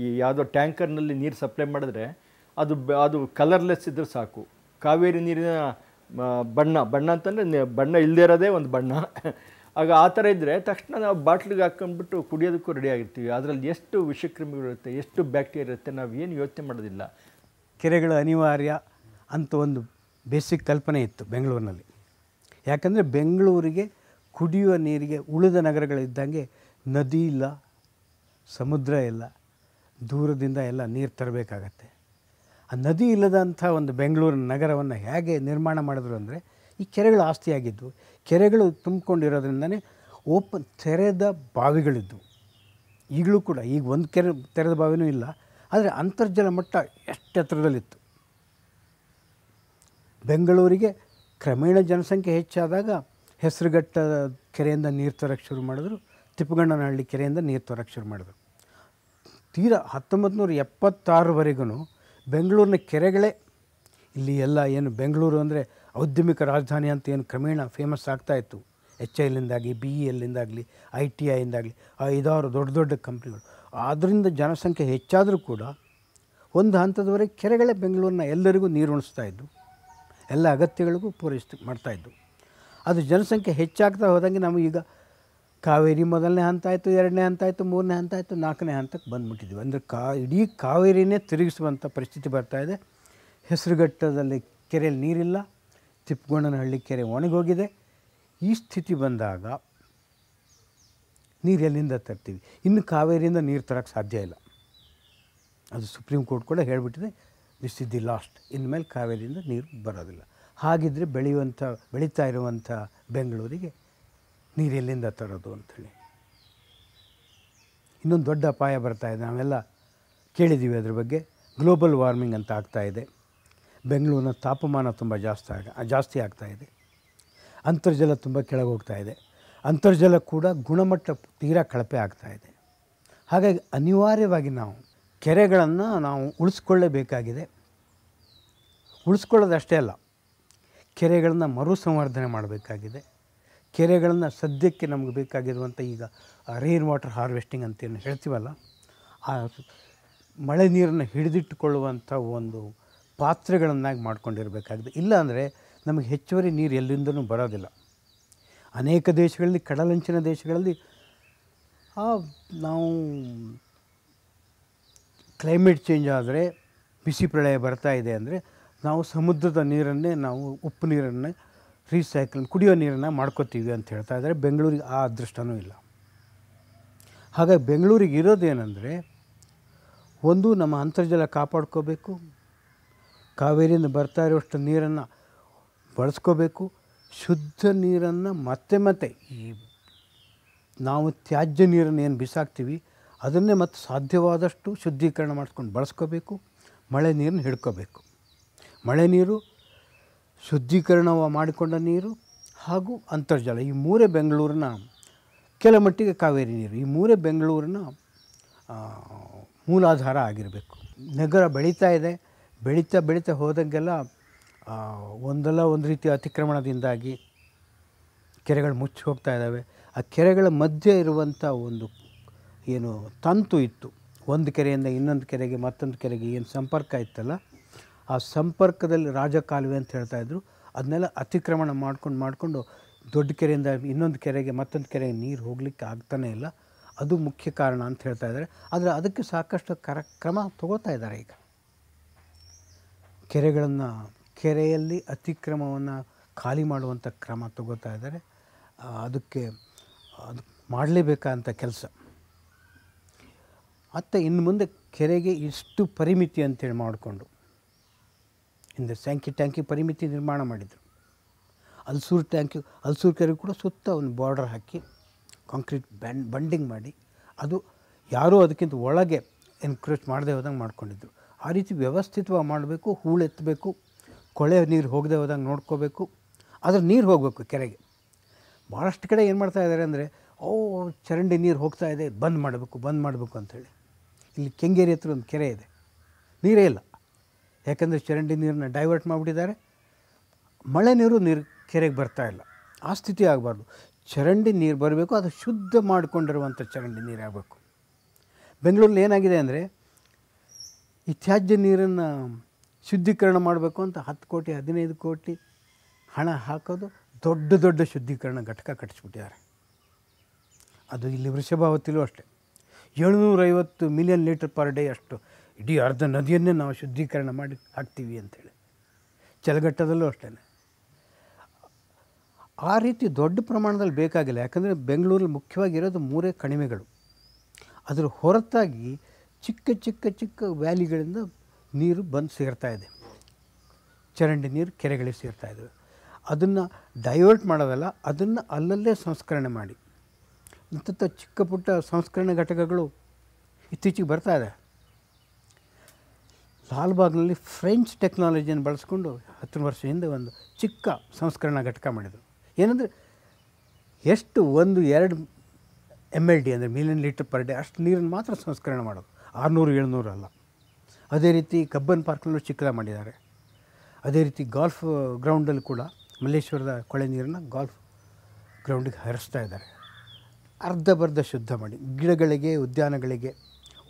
ಈ ಯಾವುದೋ ಟ್ಯಾಂಕರ್ನಲ್ಲಿ ನೀರು ಸಪ್ಲೈ ಮಾಡಿದ್ರೆ ಅದು ಅದು ಕಲರ್ಲೆಸ್ ಇದ್ದರೆ ಸಾಕು ಕಾವೇರಿ ನೀರಿನ ಬಣ್ಣ ಬಣ್ಣ ಅಂತಂದರೆ ಬಣ್ಣ ಇಲ್ಲದೇ ಇರೋದೇ ಒಂದು ಬಣ್ಣ ಆಗ ಆ ಥರ ಇದ್ದರೆ ತಕ್ಷಣ ನಾವು ಬಾಟ್ಲಿಗೆ ಹಾಕ್ಕೊಂಡ್ಬಿಟ್ಟು ಕುಡಿಯೋದಕ್ಕೂ ರೆಡಿ ಆಗಿರ್ತೀವಿ ಅದರಲ್ಲಿ ಎಷ್ಟು ವಿಷಕ್ರಿಮಿಗಳಿರುತ್ತೆ ಎಷ್ಟು ಬ್ಯಾಕ್ಟೀರಿಯಾ ಇರುತ್ತೆ ನಾವು ಏನು ಯೋಚನೆ ಮಾಡೋದಿಲ್ಲ ಕೆರೆಗಳು ಅನಿವಾರ್ಯ ಅಂತ ಒಂದು ಬೇಸಿಕ್ ಕಲ್ಪನೆ ಇತ್ತು ಬೆಂಗಳೂರಿನಲ್ಲಿ ಯಾಕಂದರೆ ಬೆಂಗಳೂರಿಗೆ ಕುಡಿಯುವ ನೀರಿಗೆ ಉಳಿದ ನಗರಗಳಿದ್ದಂಗೆ ನದಿ ಇಲ್ಲ ಸಮುದ್ರ ಇಲ್ಲ ದೂರದಿಂದ ಎಲ್ಲ ನೀರು ತರಬೇಕಾಗತ್ತೆ ಆ ನದಿ ಇಲ್ಲದಂಥ ಒಂದು ಬೆಂಗಳೂರಿನ ನಗರವನ್ನು ಹೇಗೆ ನಿರ್ಮಾಣ ಮಾಡಿದ್ರು ಅಂದರೆ ಈ ಕೆರೆಗಳು ಆಸ್ತಿಯಾಗಿದ್ದವು ಕೆರೆಗಳು ತುಂಬಿಕೊಂಡಿರೋದ್ರಿಂದನೇ ಓಪನ್ ತೆರೆದ ಬಾವಿಗಳಿದ್ದವು ಈಗಲೂ ಕೂಡ ಈಗ ಒಂದು ಕೆರೆ ತೆರೆದ ಬಾವಿನೂ ಇಲ್ಲ ಆದರೆ ಅಂತರ್ಜಲ ಮಟ್ಟ ಎಷ್ಟು ಬೆಂಗಳೂರಿಗೆ ಕ್ರಮೇಣ ಜನಸಂಖ್ಯೆ ಹೆಚ್ಚಾದಾಗ ಹೆಸರುಘಟ್ಟ ಕೆರೆಯಿಂದ ನೀರು ತರಕ್ಕೆ ಶುರು ಮಾಡಿದ್ರು ತಿಪ್ಪಗಣ್ಣನಹಳ್ಳಿ ಕೆರೆಯಿಂದ ನೀರು ತರಕ್ಕೆ ಶುರು ಮಾಡಿದ್ರು ತೀರಾ ಹತ್ತೊಂಬತ್ತು ನೂರ ಎಪ್ಪತ್ತಾರವರೆಗೂ ಬೆಂಗಳೂರಿನ ಕೆರೆಗಳೇ ಇಲ್ಲಿ ಎಲ್ಲ ಏನು ಬೆಂಗಳೂರು ಅಂದರೆ ಔದ್ಯಮಿಕ ರಾಜಧಾನಿ ಅಂತ ಏನು ಕ್ರಮೇಣ ಫೇಮಸ್ ಆಗ್ತಾಯಿತ್ತು ಎಚ್ ಐ ಎಲ್ಲಿಂದಾಗಲಿ ಬಿ ಇ ಎಲ್ಲಿಂದಾಗಲಿ ಐ ಟಿ ಐಯಿಂದಾಗಲಿ ಐದಾರು ದೊಡ್ಡ ದೊಡ್ಡ ಕಂಪ್ನಿಗಳು ಆದ್ದರಿಂದ ಜನಸಂಖ್ಯೆ ಹೆಚ್ಚಾದರೂ ಕೂಡ ಒಂದು ಹಂತದವರೆಗೆ ಕೆರೆಗಳೇ ಬೆಂಗಳೂರಿನ ಎಲ್ಲರಿಗೂ ನೀರು ಉಣಿಸ್ತಾ ಇದ್ದು ಎಲ್ಲ ಅಗತ್ಯಗಳಿಗೂ ಪೂರೈಸ್ತು ಮಾಡ್ತಾಯಿದ್ದು ಅದು ಜನಸಂಖ್ಯೆ ಹೆಚ್ಚಾಗ್ತಾ ಹೋದಂಗೆ ನಮಗೀಗ ಕಾವೇರಿ ಮೊದಲನೇ ಹಂತ ಆಯಿತು ಎರಡನೇ ಹಂತ ಆಯಿತು ಮೂರನೇ ಹಂತ ಆಯಿತು ನಾಲ್ಕನೇ ಹಂತಕ್ಕೆ ಬಂದುಬಿಟ್ಟಿದ್ವಿ ಅಂದರೆ ಕಾ ಇಡೀ ಕಾವೇರಿನೇ ತಿರುಗಿಸುವಂಥ ಪರಿಸ್ಥಿತಿ ಬರ್ತಾಯಿದೆ ಹೆಸರುಘಟ್ಟದಲ್ಲಿ ಕೆರೆಯಲ್ಲಿ ನೀರಿಲ್ಲ ತಿಪ್ಪಗೊಂಡನಹಳ್ಳಿ ಕೆರೆ ಒಣಗೋಗಿದೆ ಈ ಸ್ಥಿತಿ ಬಂದಾಗ ನೀರು ಎಲ್ಲಿಂದ ತರ್ತೀವಿ ಇನ್ನು ಕಾವೇರಿಯಿಂದ ನೀರು ತರೋಕ್ಕೆ ಸಾಧ್ಯ ಇಲ್ಲ ಅದು ಸುಪ್ರೀಂ ಕೋರ್ಟ್ ಕೂಡ ಹೇಳಿಬಿಟ್ಟಿದೆ ದಿಸ್ ಇಸ್ ದಿ ಲಾಸ್ಟ್ ಇನ್ಮೇಲೆ ಕಾವೇರಿಯಿಂದ ನೀರು ಬರೋದಿಲ್ಲ ಹಾಗಿದ್ದರೆ ಬೆಳೆಯುವಂಥ ಬೆಳೀತಾ ಇರುವಂಥ ಬೆಂಗಳೂರಿಗೆ ನೀರು ಎಲ್ಲಿಂದ ತರೋದು ಅಂಥೇಳಿ ಇನ್ನೊಂದು ದೊಡ್ಡ ಅಪಾಯ ಬರ್ತಾ ಇದೆ ನಾವೆಲ್ಲ ಕೇಳಿದ್ದೀವಿ ಅದ್ರ ಬಗ್ಗೆ ಗ್ಲೋಬಲ್ ವಾರ್ಮಿಂಗ್ ಅಂತ ಆಗ್ತಾಯಿದೆ ಬೆಂಗಳೂರಿನ ತಾಪಮಾನ ತುಂಬ ಜಾಸ್ತಿ ಆಗ ಜಾಸ್ತಿ ಆಗ್ತಾಯಿದೆ ಅಂತರ್ಜಲ ತುಂಬ ಕೆಳಗೆ ಹೋಗ್ತಾ ಇದೆ ಅಂತರ್ಜಲ ಕೂಡ ಗುಣಮಟ್ಟ ತೀರಾ ಕಳಪೆ ಆಗ್ತಾಯಿದೆ ಹಾಗಾಗಿ ಅನಿವಾರ್ಯವಾಗಿ ನಾವು ಕೆರೆಗಳನ್ನು ನಾವು ಉಳಿಸ್ಕೊಳ್ಳೇಬೇಕಾಗಿದೆ ಉಳಿಸ್ಕೊಳ್ಳೋದಷ್ಟೇ ಅಲ್ಲ ಕೆರೆಗಳನ್ನು ಮರುಸಂವರ್ಧನೆ ಮಾಡಬೇಕಾಗಿದೆ ಕೆರೆಗಳನ್ನು ಸದ್ಯಕ್ಕೆ ನಮಗೆ ಬೇಕಾಗಿರುವಂಥ ಈಗ ರೈನ್ ವಾಟರ್ ಹಾರ್ವೆಸ್ಟಿಂಗ್ ಅಂತೇನು ಹೇಳ್ತೀವಲ್ಲ ಆ ಮಳೆ ನೀರನ್ನು ಹಿಡಿದಿಟ್ಟುಕೊಳ್ಳುವಂಥ ಒಂದು ಪಾತ್ರೆಗಳನ್ನಾಗಿ ಮಾಡ್ಕೊಂಡಿರಬೇಕಾಗಿದೆ ಇಲ್ಲಾಂದರೆ ನಮಗೆ ಹೆಚ್ಚುವರಿ ನೀರು ಎಲ್ಲಿಂದಲೂ ಬರೋದಿಲ್ಲ ಅನೇಕ ದೇಶಗಳಲ್ಲಿ ಕಡಲಂಚಿನ ದೇಶಗಳಲ್ಲಿ ಆ ನಾವು ಕ್ಲೈಮೇಟ್ ಚೇಂಜ್ ಆದರೆ ಬಿಸಿ ಪ್ರಳಯ ಬರ್ತಾ ಇದೆ ಅಂದರೆ ನಾವು ಸಮುದ್ರದ ನೀರನ್ನೇ ನಾವು ಉಪ್ಪು ನೀರನ್ನೇ ರೀಸೈಕಲ್ ಕುಡಿಯೋ ನೀರನ್ನು ಮಾಡ್ಕೋತೀವಿ ಅಂತ ಹೇಳ್ತಾ ಇದ್ದಾರೆ ಬೆಂಗಳೂರಿಗೆ ಆ ಅದೃಷ್ಟವೂ ಇಲ್ಲ ಹಾಗಾಗಿ ಬೆಂಗಳೂರಿಗೆ ಇರೋದೇನೆಂದರೆ ಒಂದು ನಮ್ಮ ಅಂತರ್ಜಲ ಕಾಪಾಡ್ಕೋಬೇಕು ಕಾವೇರಿಯಿಂದ ಬರ್ತಾ ಇರುವಷ್ಟು ನೀರನ್ನು ಬಳಸ್ಕೋಬೇಕು ಶುದ್ಧ ನೀರನ್ನು ಮತ್ತೆ ಮತ್ತೆ ಈ ನಾವು ತ್ಯಾಜ್ಯ ನೀರನ್ನು ಏನು ಬಿಸಾಕ್ತೀವಿ ಅದನ್ನೇ ಮತ್ತೆ ಸಾಧ್ಯವಾದಷ್ಟು ಶುದ್ಧೀಕರಣ ಮಾಡಿಸ್ಕೊಂಡು ಬಳಸ್ಕೋಬೇಕು ಮಳೆ ನೀರನ್ನು ಹಿಡ್ಕೋಬೇಕು ಮಳೆ ನೀರು ಶುದ್ಧೀಕರಣ ಮಾಡಿಕೊಂಡ ನೀರು ಹಾಗೂ ಅಂತರ್ಜಲ ಈ ಮೂರೇ ಬೆಂಗಳೂರಿನ ಕೆಲ ಮಟ್ಟಿಗೆ ಕಾವೇರಿ ನೀರು ಈ ಮೂರೇ ಬೆಂಗಳೂರಿನ ಮೂಲಾಧಾರ ಆಗಿರಬೇಕು ನಗರ ಬೆಳೀತಾ ಇದೆ ಬೆಳೀತಾ ಬೆಳೀತಾ ಹೋದಂಗೆಲ್ಲ ಒಂದಲ್ಲ ಒಂದು ರೀತಿಯ ಅತಿಕ್ರಮಣದಿಂದಾಗಿ ಕೆರೆಗಳು ಮುಚ್ಚಿ ಹೋಗ್ತಾ ಇದ್ದಾವೆ ಆ ಕೆರೆಗಳ ಮಧ್ಯೆ ಇರುವಂಥ ಒಂದು ಏನು ತಂತು ಇತ್ತು ಒಂದು ಕೆರೆಯಿಂದ ಇನ್ನೊಂದು ಕೆರೆಗೆ ಮತ್ತೊಂದು ಕೆರೆಗೆ ಏನು ಸಂಪರ್ಕ ಇತ್ತಲ್ಲ ಆ ಸಂಪರ್ಕದಲ್ಲಿ ರಾಜಕಾಲುವೆ ಅಂತ ಹೇಳ್ತಾಯಿದ್ರು ಅದನ್ನೆಲ್ಲ ಅತಿಕ್ರಮಣ ಮಾಡ್ಕೊಂಡು ಮಾಡಿಕೊಂಡು ದೊಡ್ಡ ಕೆರೆಯಿಂದ ಇನ್ನೊಂದು ಕೆರೆಗೆ ಮತ್ತೊಂದು ಕೆರೆಗೆ ನೀರು ಹೋಗಲಿಕ್ಕೆ ಆಗ್ತಾನೇ ಇಲ್ಲ ಅದು ಮುಖ್ಯ ಕಾರಣ ಅಂತ ಹೇಳ್ತಾ ಇದ್ದಾರೆ ಆದರೆ ಅದಕ್ಕೆ ಸಾಕಷ್ಟು ಕರ ಕ್ರಮ ತಗೋತಾ ಇದ್ದಾರೆ ಈಗ ಕೆರೆಗಳನ್ನು ಕೆರೆಯಲ್ಲಿ ಅತಿಕ್ರಮವನ್ನು ಖಾಲಿ ಮಾಡುವಂಥ ಕ್ರಮ ತಗೋತಾ ಇದ್ದಾರೆ ಅದಕ್ಕೆ ಅದು ಮಾಡಲೇಬೇಕಾದಂಥ ಕೆಲಸ ಮತ್ತು ಇನ್ನು ಮುಂದೆ ಕೆರೆಗೆ ಇಷ್ಟು ಪರಿಮಿತಿ ಅಂತೇಳಿ ಮಾಡಿಕೊಂಡು ಹಿಂದೆ ಸ್ಯಾಂಕಿ ಟ್ಯಾಂಕಿ ಪರಿಮಿತಿ ನಿರ್ಮಾಣ ಮಾಡಿದರು ಹಲ್ಸೂರು ಟ್ಯಾಂಕಿ ಅಲ್ಸೂರು ಕೆರೆ ಕೂಡ ಸುತ್ತ ಒಂದು ಬಾರ್ಡರ್ ಹಾಕಿ ಕಾಂಕ್ರೀಟ್ ಬ್ಯಾಂಡ್ ಬಂಡಿಂಗ್ ಮಾಡಿ ಅದು ಯಾರೂ ಅದಕ್ಕಿಂತ ಒಳಗೆ ಎನ್ಕ್ರೋಚ್ ಮಾಡದೆ ಹೋದಂಗೆ ಮಾಡ್ಕೊಂಡಿದ್ರು ಆ ರೀತಿ ವ್ಯವಸ್ಥಿತವಾಗಿ ಮಾಡಬೇಕು ಎತ್ತಬೇಕು ಕೊಳೆ ನೀರು ಹೋಗದೆ ಹೋದಂಗೆ ನೋಡ್ಕೋಬೇಕು ಆದರೆ ನೀರು ಹೋಗಬೇಕು ಕೆರೆಗೆ ಭಾಳಷ್ಟು ಕಡೆ ಏನು ಮಾಡ್ತಾ ಇದ್ದಾರೆ ಅಂದರೆ ಓ ಚರಂಡಿ ನೀರು ಹೋಗ್ತಾ ಇದೆ ಬಂದ್ ಮಾಡಬೇಕು ಬಂದ್ ಮಾಡಬೇಕು ಅಂಥೇಳಿ ಇಲ್ಲಿ ಕೆಂಗೇರಿ ಹತ್ರ ಒಂದು ಕೆರೆ ಇದೆ ನೀರೇ ಇಲ್ಲ ಯಾಕಂದರೆ ಚರಂಡಿ ನೀರನ್ನ ಡೈವರ್ಟ್ ಮಾಡಿಬಿಟ್ಟಿದ್ದಾರೆ ಮಳೆ ನೀರು ನೀರು ಕೆರೆಗೆ ಬರ್ತಾ ಇಲ್ಲ ಆ ಸ್ಥಿತಿ ಆಗಬಾರ್ದು ಚರಂಡಿ ನೀರು ಬರಬೇಕು ಅದು ಶುದ್ಧ ಮಾಡಿಕೊಂಡಿರುವಂಥ ಚರಂಡಿ ನೀರು ಆಗಬೇಕು ಬೆಂಗಳೂರಲ್ಲಿ ಏನಾಗಿದೆ ಅಂದರೆ ಈ ತ್ಯಾಜ್ಯ ನೀರನ್ನು ಶುದ್ಧೀಕರಣ ಮಾಡಬೇಕು ಅಂತ ಹತ್ತು ಕೋಟಿ ಹದಿನೈದು ಕೋಟಿ ಹಣ ಹಾಕೋದು ದೊಡ್ಡ ದೊಡ್ಡ ಶುದ್ಧೀಕರಣ ಘಟಕ ಕಟ್ಟಿಸ್ಬಿಟ್ಟಿದ್ದಾರೆ ಅದು ಇಲ್ಲಿ ವೃಷಭಾವತಿಲೂ ಅಷ್ಟೇ ಏಳ್ನೂರೈವತ್ತು ಮಿಲಿಯನ್ ಲೀಟರ್ ಪರ್ ಡೇ ಅಷ್ಟು ಇಡೀ ಅರ್ಧ ನದಿಯನ್ನೇ ನಾವು ಶುದ್ಧೀಕರಣ ಮಾಡಿ ಹಾಕ್ತೀವಿ ಅಂಥೇಳಿ ಚಲಘಟ್ಟದಲ್ಲೂ ಅಷ್ಟೇ ಆ ರೀತಿ ದೊಡ್ಡ ಪ್ರಮಾಣದಲ್ಲಿ ಬೇಕಾಗಿಲ್ಲ ಯಾಕಂದರೆ ಬೆಂಗಳೂರಲ್ಲಿ ಮುಖ್ಯವಾಗಿರೋದು ಮೂರೇ ಕಣಿವೆಗಳು ಅದರ ಹೊರತಾಗಿ ಚಿಕ್ಕ ಚಿಕ್ಕ ಚಿಕ್ಕ ವ್ಯಾಲಿಗಳಿಂದ ನೀರು ಬಂದು ಸೇರ್ತಾ ಇದೆ ಚರಂಡಿ ನೀರು ಕೆರೆಗಳಿಗೆ ಸೇರ್ತಾ ಇದ್ದಾವೆ ಅದನ್ನು ಡೈವರ್ಟ್ ಮಾಡೋದಲ್ಲ ಅದನ್ನು ಅಲ್ಲಲ್ಲೇ ಸಂಸ್ಕರಣೆ ಮಾಡಿ ಇಂಥ ಚಿಕ್ಕ ಪುಟ್ಟ ಸಂಸ್ಕರಣೆ ಘಟಕಗಳು ಇತ್ತೀಚೆಗೆ ಬರ್ತಾ ಇದೆ ಲಾಲ್ಬಾಗ್ನಲ್ಲಿ ಫ್ರೆಂಚ್ ಟೆಕ್ನಾಲಜಿಯನ್ನು ಬಳಸ್ಕೊಂಡು ಹತ್ತು ವರ್ಷ ಹಿಂದೆ ಒಂದು ಚಿಕ್ಕ ಸಂಸ್ಕರಣಾ ಘಟಕ ಮಾಡಿದರು ಏನಂದರೆ ಎಷ್ಟು ಒಂದು ಎರಡು ಎಮ್ ಎಲ್ ಡಿ ಅಂದರೆ ಮಿಲಿಯನ್ ಲೀಟರ್ ಪರ್ ಡೇ ಅಷ್ಟು ನೀರನ್ನು ಮಾತ್ರ ಸಂಸ್ಕರಣೆ ಮಾಡೋದು ಆರುನೂರು ಏಳ್ನೂರು ಅಲ್ಲ ಅದೇ ರೀತಿ ಕಬ್ಬನ್ ಪಾರ್ಕ್ನಲ್ಲೂ ಚಿಕ್ಕದ ಮಾಡಿದ್ದಾರೆ ಅದೇ ರೀತಿ ಗಾಲ್ಫ್ ಗ್ರೌಂಡಲ್ಲಿ ಕೂಡ ಮಲ್ಲೇಶ್ವರದ ಕೊಳೆ ನೀರನ್ನು ಗಾಲ್ಫ್ ಗ್ರೌಂಡಿಗೆ ಹರಿಸ್ತಾ ಇದ್ದಾರೆ ಅರ್ಧ ಬರ್ಧ ಶುದ್ಧ ಮಾಡಿ ಗಿಡಗಳಿಗೆ ಉದ್ಯಾನಗಳಿಗೆ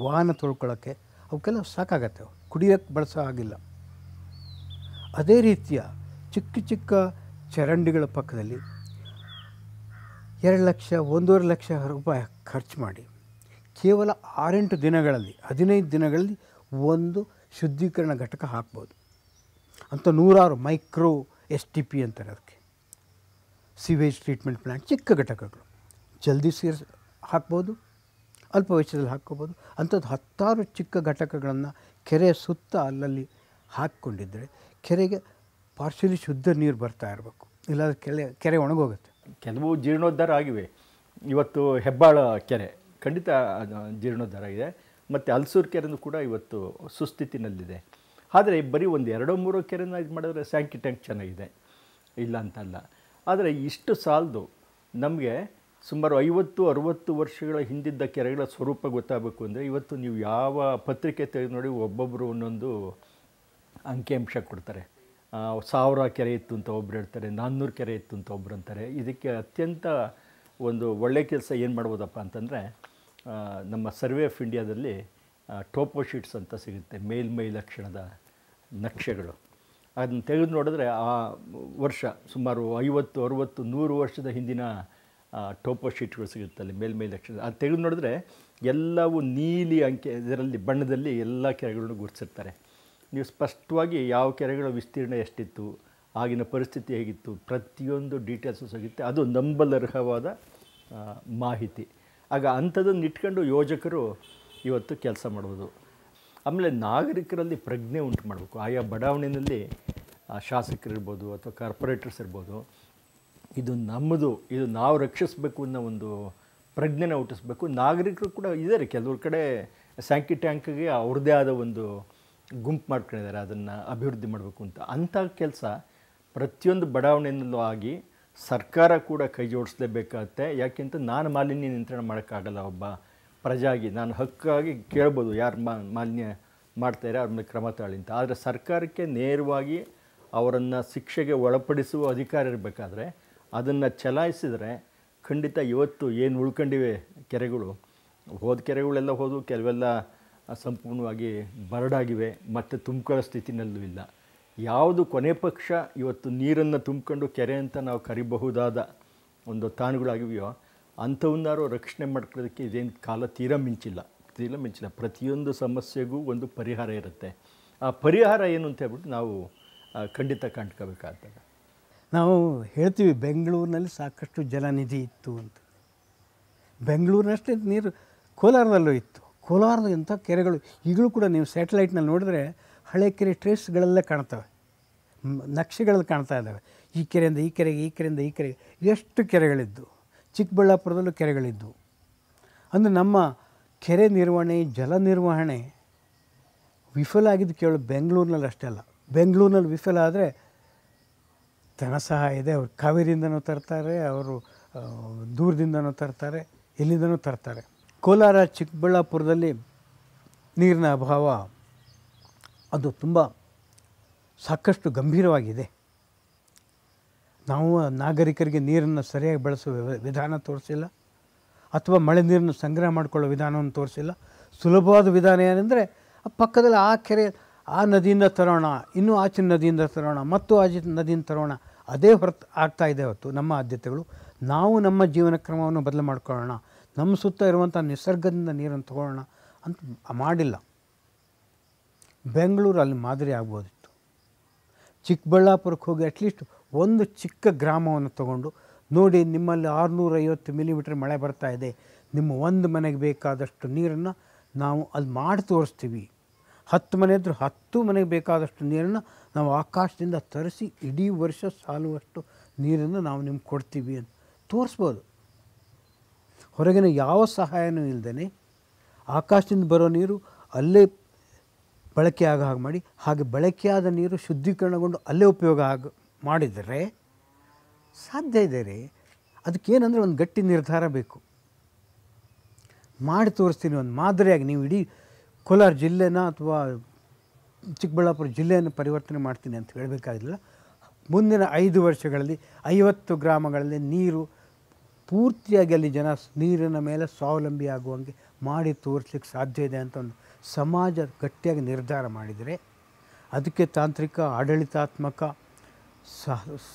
ವಾಹನ ತೊಳ್ಕೊಳ್ಳೋಕ್ಕೆ ಅವಕ್ಕೆಲ್ಲ ಸಾಕಾಗತ್ತೆ ಕುಡಿಯೋಕ್ಕೆ ಬಳಸೋ ಆಗಿಲ್ಲ ಅದೇ ರೀತಿಯ ಚಿಕ್ಕ ಚಿಕ್ಕ ಚರಂಡಿಗಳ ಪಕ್ಕದಲ್ಲಿ ಎರಡು ಲಕ್ಷ ಒಂದೂವರೆ ಲಕ್ಷ ರೂಪಾಯಿ ಖರ್ಚು ಮಾಡಿ ಕೇವಲ ಆರೆಂಟು ದಿನಗಳಲ್ಲಿ ಹದಿನೈದು ದಿನಗಳಲ್ಲಿ ಒಂದು ಶುದ್ಧೀಕರಣ ಘಟಕ ಹಾಕ್ಬೋದು ಅಂತ ನೂರಾರು ಮೈಕ್ರೋ ಎಸ್ ಟಿ ಪಿ ಅಂತಾರೆ ಅದಕ್ಕೆ ಸಿವೇಜ್ ಟ್ರೀಟ್ಮೆಂಟ್ ಪ್ಲ್ಯಾಂಟ್ ಚಿಕ್ಕ ಘಟಕಗಳು ಜಲ್ದಿ ಸೇರಿಸಿ ಹಾಕ್ಬೋದು ಅಲ್ಪ ವೆಚ್ಚದಲ್ಲಿ ಹಾಕ್ಕೋಬೋದು ಅಂಥದ್ದು ಹತ್ತಾರು ಚಿಕ್ಕ ಘಟಕಗಳನ್ನು ಕೆರೆ ಸುತ್ತ ಅಲ್ಲಲ್ಲಿ ಹಾಕ್ಕೊಂಡಿದ್ದರೆ ಕೆರೆಗೆ ಪಾರ್ಶಲಿ ಶುದ್ಧ ನೀರು ಬರ್ತಾ ಇರಬೇಕು ಇಲ್ಲಾಂದರೆ ಕೆರೆ ಕೆರೆ ಒಣಗೋಗುತ್ತೆ ಕೆಲವು ಜೀರ್ಣೋದ್ಧಾರ ಆಗಿವೆ ಇವತ್ತು ಹೆಬ್ಬಾಳ ಕೆರೆ ಖಂಡಿತ ಜೀರ್ಣೋದ್ಧಾರ ಆಗಿದೆ ಮತ್ತು ಅಲ್ಸೂರು ಕೆರೆನೂ ಕೂಡ ಇವತ್ತು ಸುಸ್ಥಿತಿನಲ್ಲಿದೆ ಆದರೆ ಬರೀ ಒಂದು ಎರಡೋ ಮೂರೋ ಕೆರೆನ ಇದು ಮಾಡಿದ್ರೆ ಸ್ಯಾಂಕಿ ಟ್ಯಾಂಕ್ ಚೆನ್ನಾಗಿದೆ ಇಲ್ಲ ಅಂತಲ್ಲ ಆದರೆ ಇಷ್ಟು ಸಾಲದು ನಮಗೆ ಸುಮಾರು ಐವತ್ತು ಅರುವತ್ತು ವರ್ಷಗಳ ಹಿಂದಿದ್ದ ಕೆರೆಗಳ ಸ್ವರೂಪ ಗೊತ್ತಾಗಬೇಕು ಅಂದರೆ ಇವತ್ತು ನೀವು ಯಾವ ಪತ್ರಿಕೆ ತೆಗೆದು ನೋಡಿ ಒಬ್ಬೊಬ್ಬರು ಒಂದೊಂದು ಅಂಕಿಅಂಶ ಕೊಡ್ತಾರೆ ಸಾವಿರ ಕೆರೆ ಇತ್ತು ಅಂತ ಒಬ್ರು ಹೇಳ್ತಾರೆ ನಾನ್ನೂರು ಕೆರೆ ಇತ್ತು ಅಂತ ಒಬ್ರು ಅಂತಾರೆ ಇದಕ್ಕೆ ಅತ್ಯಂತ ಒಂದು ಒಳ್ಳೆ ಕೆಲಸ ಏನು ಮಾಡ್ಬೋದಪ್ಪ ಅಂತಂದರೆ ನಮ್ಮ ಸರ್ವೆ ಆಫ್ ಇಂಡಿಯಾದಲ್ಲಿ ಟೋಪೋ ಶೀಟ್ಸ್ ಅಂತ ಸಿಗುತ್ತೆ ಮೇಲ್ಮೈ ಲಕ್ಷಣದ ನಕ್ಷೆಗಳು ಅದನ್ನು ತೆಗೆದು ನೋಡಿದ್ರೆ ಆ ವರ್ಷ ಸುಮಾರು ಐವತ್ತು ಅರುವತ್ತು ನೂರು ವರ್ಷದ ಹಿಂದಿನ ಟೋಪೋ ಶೀಟ್ಗಳು ಅಲ್ಲಿ ಮೇಲ್ಮೇಲೆ ಲಕ್ಷ ಅದು ತೆಗೆದು ನೋಡಿದ್ರೆ ಎಲ್ಲವೂ ನೀಲಿ ಅಂಕೆ ಇದರಲ್ಲಿ ಬಣ್ಣದಲ್ಲಿ ಎಲ್ಲ ಕೆರೆಗಳನ್ನು ಗುರುತಿಸಿರ್ತಾರೆ ನೀವು ಸ್ಪಷ್ಟವಾಗಿ ಯಾವ ಕೆರೆಗಳ ವಿಸ್ತೀರ್ಣ ಎಷ್ಟಿತ್ತು ಆಗಿನ ಪರಿಸ್ಥಿತಿ ಹೇಗಿತ್ತು ಪ್ರತಿಯೊಂದು ಡೀಟೇಲ್ಸು ಸಿಗುತ್ತೆ ಅದು ನಂಬಲರ್ಹವಾದ ಮಾಹಿತಿ ಆಗ ಅಂಥದ್ದನ್ನು ಇಟ್ಕೊಂಡು ಯೋಜಕರು ಇವತ್ತು ಕೆಲಸ ಮಾಡ್ಬೋದು ಆಮೇಲೆ ನಾಗರಿಕರಲ್ಲಿ ಪ್ರಜ್ಞೆ ಉಂಟು ಮಾಡಬೇಕು ಆಯಾ ಬಡಾವಣೆಯಲ್ಲಿ ಶಾಸಕರಿರ್ಬೋದು ಅಥವಾ ಕಾರ್ಪೊರೇಟರ್ಸ್ ಇರ್ಬೋದು ಇದು ನಮ್ಮದು ಇದು ನಾವು ರಕ್ಷಿಸಬೇಕು ಅನ್ನೋ ಒಂದು ಪ್ರಜ್ಞೆನ ಹುಟ್ಟಿಸ್ಬೇಕು ನಾಗರಿಕರು ಕೂಡ ಇದ್ದಾರೆ ಕೆಲವ್ರ ಕಡೆ ಸ್ಯಾಂಕಿ ಟ್ಯಾಂಕ್ಗೆ ಅವ್ರದ್ದೇ ಆದ ಒಂದು ಗುಂಪು ಮಾಡ್ಕೊಂಡಿದ್ದಾರೆ ಅದನ್ನು ಅಭಿವೃದ್ಧಿ ಮಾಡಬೇಕು ಅಂತ ಅಂಥ ಕೆಲಸ ಪ್ರತಿಯೊಂದು ಬಡಾವಣೆಯಲ್ಲೂ ಆಗಿ ಸರ್ಕಾರ ಕೂಡ ಕೈ ಜೋಡಿಸಲೇಬೇಕಾಗತ್ತೆ ಯಾಕೆಂತ ನಾನು ಮಾಲಿನ್ಯ ನಿಯಂತ್ರಣ ಮಾಡೋಕ್ಕಾಗಲ್ಲ ಒಬ್ಬ ಪ್ರಜಾಗಿ ನಾನು ಹಕ್ಕಾಗಿ ಕೇಳ್ಬೋದು ಯಾರು ಮಾ ಮಾಲಿನ್ಯ ಮಾಡ್ತಾರೆ ಅವ್ರ ಮೇಲೆ ಕ್ರಮ ತಾಳಿ ಅಂತ ಆದರೆ ಸರ್ಕಾರಕ್ಕೆ ನೇರವಾಗಿ ಅವರನ್ನು ಶಿಕ್ಷೆಗೆ ಒಳಪಡಿಸುವ ಅಧಿಕಾರ ಇರಬೇಕಾದ್ರೆ ಅದನ್ನು ಚಲಾಯಿಸಿದರೆ ಖಂಡಿತ ಇವತ್ತು ಏನು ಉಳ್ಕೊಂಡಿವೆ ಕೆರೆಗಳು ಹೋದ ಕೆರೆಗಳೆಲ್ಲ ಹೋದವು ಕೆಲವೆಲ್ಲ ಸಂಪೂರ್ಣವಾಗಿ ಬರಡಾಗಿವೆ ಮತ್ತು ತುಂಬಿಕೊಳ್ಳೋ ಸ್ಥಿತಿನಲ್ಲೂ ಇಲ್ಲ ಯಾವುದು ಕೊನೆ ಪಕ್ಷ ಇವತ್ತು ನೀರನ್ನು ತುಂಬಿಕೊಂಡು ಕೆರೆ ಅಂತ ನಾವು ಕರಿಬಹುದಾದ ಒಂದು ತಾಣಗಳಾಗಿವೆಯೋ ಅಂಥವನ್ನಾರು ರಕ್ಷಣೆ ಮಾಡ್ಕೊಳ್ಳೋದಕ್ಕೆ ಇದೇನು ಕಾಲ ತೀರ ಮಿಂಚಿಲ್ಲ ತೀರ ಮಿಂಚಿಲ್ಲ ಪ್ರತಿಯೊಂದು ಸಮಸ್ಯೆಗೂ ಒಂದು ಪರಿಹಾರ ಇರುತ್ತೆ ಆ ಪರಿಹಾರ ಏನು ಅಂತ ಹೇಳ್ಬಿಟ್ಟು ನಾವು ಖಂಡಿತ ಕಂಡ್ಕೋಬೇಕಾಗ್ತದೆ ನಾವು ಹೇಳ್ತೀವಿ ಬೆಂಗಳೂರಿನಲ್ಲಿ ಸಾಕಷ್ಟು ಜಲನಿಧಿ ಇತ್ತು ಅಂತ ಬೆಂಗಳೂರಿನಷ್ಟೇ ನೀರು ಕೋಲಾರದಲ್ಲೂ ಇತ್ತು ಕೋಲಾರದ ಎಂಥ ಕೆರೆಗಳು ಈಗಲೂ ಕೂಡ ನೀವು ಸ್ಯಾಟಲೈಟ್ನಲ್ಲಿ ನೋಡಿದ್ರೆ ಹಳೆ ಕೆರೆ ಟ್ರೇಸ್ಗಳಲ್ಲೇ ಕಾಣ್ತವೆ ನಕ್ಷೆಗಳಲ್ಲಿ ಕಾಣ್ತಾ ಇದ್ದಾವೆ ಈ ಕೆರೆಯಿಂದ ಈ ಕೆರೆಗೆ ಈ ಕೆರೆಯಿಂದ ಈ ಕೆರೆಗೆ ಎಷ್ಟು ಕೆರೆಗಳಿದ್ದು ಚಿಕ್ಕಬಳ್ಳಾಪುರದಲ್ಲೂ ಕೆರೆಗಳಿದ್ದವು ಅಂದರೆ ನಮ್ಮ ಕೆರೆ ನಿರ್ವಹಣೆ ಜಲ ನಿರ್ವಹಣೆ ವಿಫಲ ಆಗಿದ್ದು ಕೇಳು ಬೆಂಗಳೂರಿನಲ್ಲಿ ಅಷ್ಟೇ ಅಲ್ಲ ಬೆಂಗಳೂರಿನಲ್ಲಿ ವಿಫಲ ಆದರೆ ಧನ ಸಹಾಯ ಇದೆ ಅವರು ಕಾವೇರಿಯಿಂದನೂ ತರ್ತಾರೆ ಅವರು ದೂರದಿಂದನೂ ತರ್ತಾರೆ ಎಲ್ಲಿಂದನೂ ತರ್ತಾರೆ ಕೋಲಾರ ಚಿಕ್ಕಬಳ್ಳಾಪುರದಲ್ಲಿ ನೀರಿನ ಅಭಾವ ಅದು ತುಂಬ ಸಾಕಷ್ಟು ಗಂಭೀರವಾಗಿದೆ ನಾವು ನಾಗರಿಕರಿಗೆ ನೀರನ್ನು ಸರಿಯಾಗಿ ಬಳಸುವ ವಿಧಾನ ತೋರಿಸಿಲ್ಲ ಅಥವಾ ಮಳೆ ನೀರನ್ನು ಸಂಗ್ರಹ ಮಾಡಿಕೊಳ್ಳೋ ವಿಧಾನವನ್ನು ತೋರಿಸಿಲ್ಲ ಸುಲಭವಾದ ವಿಧಾನ ಏನಂದರೆ ಪಕ್ಕದಲ್ಲಿ ಆ ಕೆರೆ ಆ ನದಿಯಿಂದ ತರೋಣ ಇನ್ನೂ ಆಚಿನ ನದಿಯಿಂದ ತರೋಣ ಮತ್ತು ಆಚೆ ನದಿಯಿಂದ ತರೋಣ ಅದೇ ಹೊರತು ಆಗ್ತಾ ಇದೆ ಹೊತ್ತು ನಮ್ಮ ಆದ್ಯತೆಗಳು ನಾವು ನಮ್ಮ ಜೀವನ ಕ್ರಮವನ್ನು ಬದಲು ಮಾಡ್ಕೊಳ್ಳೋಣ ನಮ್ಮ ಸುತ್ತ ಇರುವಂಥ ನಿಸರ್ಗದಿಂದ ನೀರನ್ನು ತಗೊಳ್ಳೋಣ ಅಂತ ಮಾಡಿಲ್ಲ ಬೆಂಗಳೂರು ಅಲ್ಲಿ ಮಾದರಿ ಆಗ್ಬೋದಿತ್ತು ಚಿಕ್ಕಬಳ್ಳಾಪುರಕ್ಕೆ ಹೋಗಿ ಅಟ್ಲೀಸ್ಟ್ ಒಂದು ಚಿಕ್ಕ ಗ್ರಾಮವನ್ನು ತಗೊಂಡು ನೋಡಿ ನಿಮ್ಮಲ್ಲಿ ಆರುನೂರೈವತ್ತು ಮಿಲಿಮೀಟ್ರ್ ಮಳೆ ಬರ್ತಾ ಇದೆ ನಿಮ್ಮ ಒಂದು ಮನೆಗೆ ಬೇಕಾದಷ್ಟು ನೀರನ್ನು ನಾವು ಅಲ್ಲಿ ಮಾಡಿ ತೋರಿಸ್ತೀವಿ ಹತ್ತು ಮನೆ ಇದ್ದರೂ ಹತ್ತು ಮನೆಗೆ ಬೇಕಾದಷ್ಟು ನೀರನ್ನು ನಾವು ಆಕಾಶದಿಂದ ತರಿಸಿ ಇಡೀ ವರ್ಷ ಸಾಲುವಷ್ಟು ನೀರನ್ನು ನಾವು ನಿಮ್ಗೆ ಕೊಡ್ತೀವಿ ಅಂತ ತೋರಿಸ್ಬೋದು ಹೊರಗಿನ ಯಾವ ಸಹಾಯನೂ ಇಲ್ಲದೇ ಆಕಾಶದಿಂದ ಬರೋ ನೀರು ಅಲ್ಲೇ ಬಳಕೆ ಆಗ ಹಾಗೆ ಮಾಡಿ ಹಾಗೆ ಬಳಕೆಯಾದ ನೀರು ಶುದ್ಧೀಕರಣಗೊಂಡು ಅಲ್ಲೇ ಉಪಯೋಗ ಆಗ ಮಾಡಿದರೆ ಸಾಧ್ಯ ಇದೆ ರೀ ಅದಕ್ಕೇನಂದರೆ ಒಂದು ಗಟ್ಟಿ ನಿರ್ಧಾರ ಬೇಕು ಮಾಡಿ ತೋರಿಸ್ತೀನಿ ಒಂದು ಮಾದರಿಯಾಗಿ ನೀವು ಇಡೀ ಕೋಲಾರ ಜಿಲ್ಲೆನ ಅಥವಾ ಚಿಕ್ಕಬಳ್ಳಾಪುರ ಜಿಲ್ಲೆಯನ್ನು ಪರಿವರ್ತನೆ ಮಾಡ್ತೀನಿ ಅಂತ ಹೇಳಬೇಕಾಗಿಲ್ಲ ಮುಂದಿನ ಐದು ವರ್ಷಗಳಲ್ಲಿ ಐವತ್ತು ಗ್ರಾಮಗಳಲ್ಲಿ ನೀರು ಪೂರ್ತಿಯಾಗಿ ಅಲ್ಲಿ ಜನ ನೀರಿನ ಮೇಲೆ ಸ್ವಾವಲಂಬಿ ಆಗುವಂಗೆ ಮಾಡಿ ತೋರಿಸ್ಲಿಕ್ಕೆ ಸಾಧ್ಯ ಇದೆ ಅಂತ ಒಂದು ಸಮಾಜ ಗಟ್ಟಿಯಾಗಿ ನಿರ್ಧಾರ ಮಾಡಿದರೆ ಅದಕ್ಕೆ ತಾಂತ್ರಿಕ ಆಡಳಿತಾತ್ಮಕ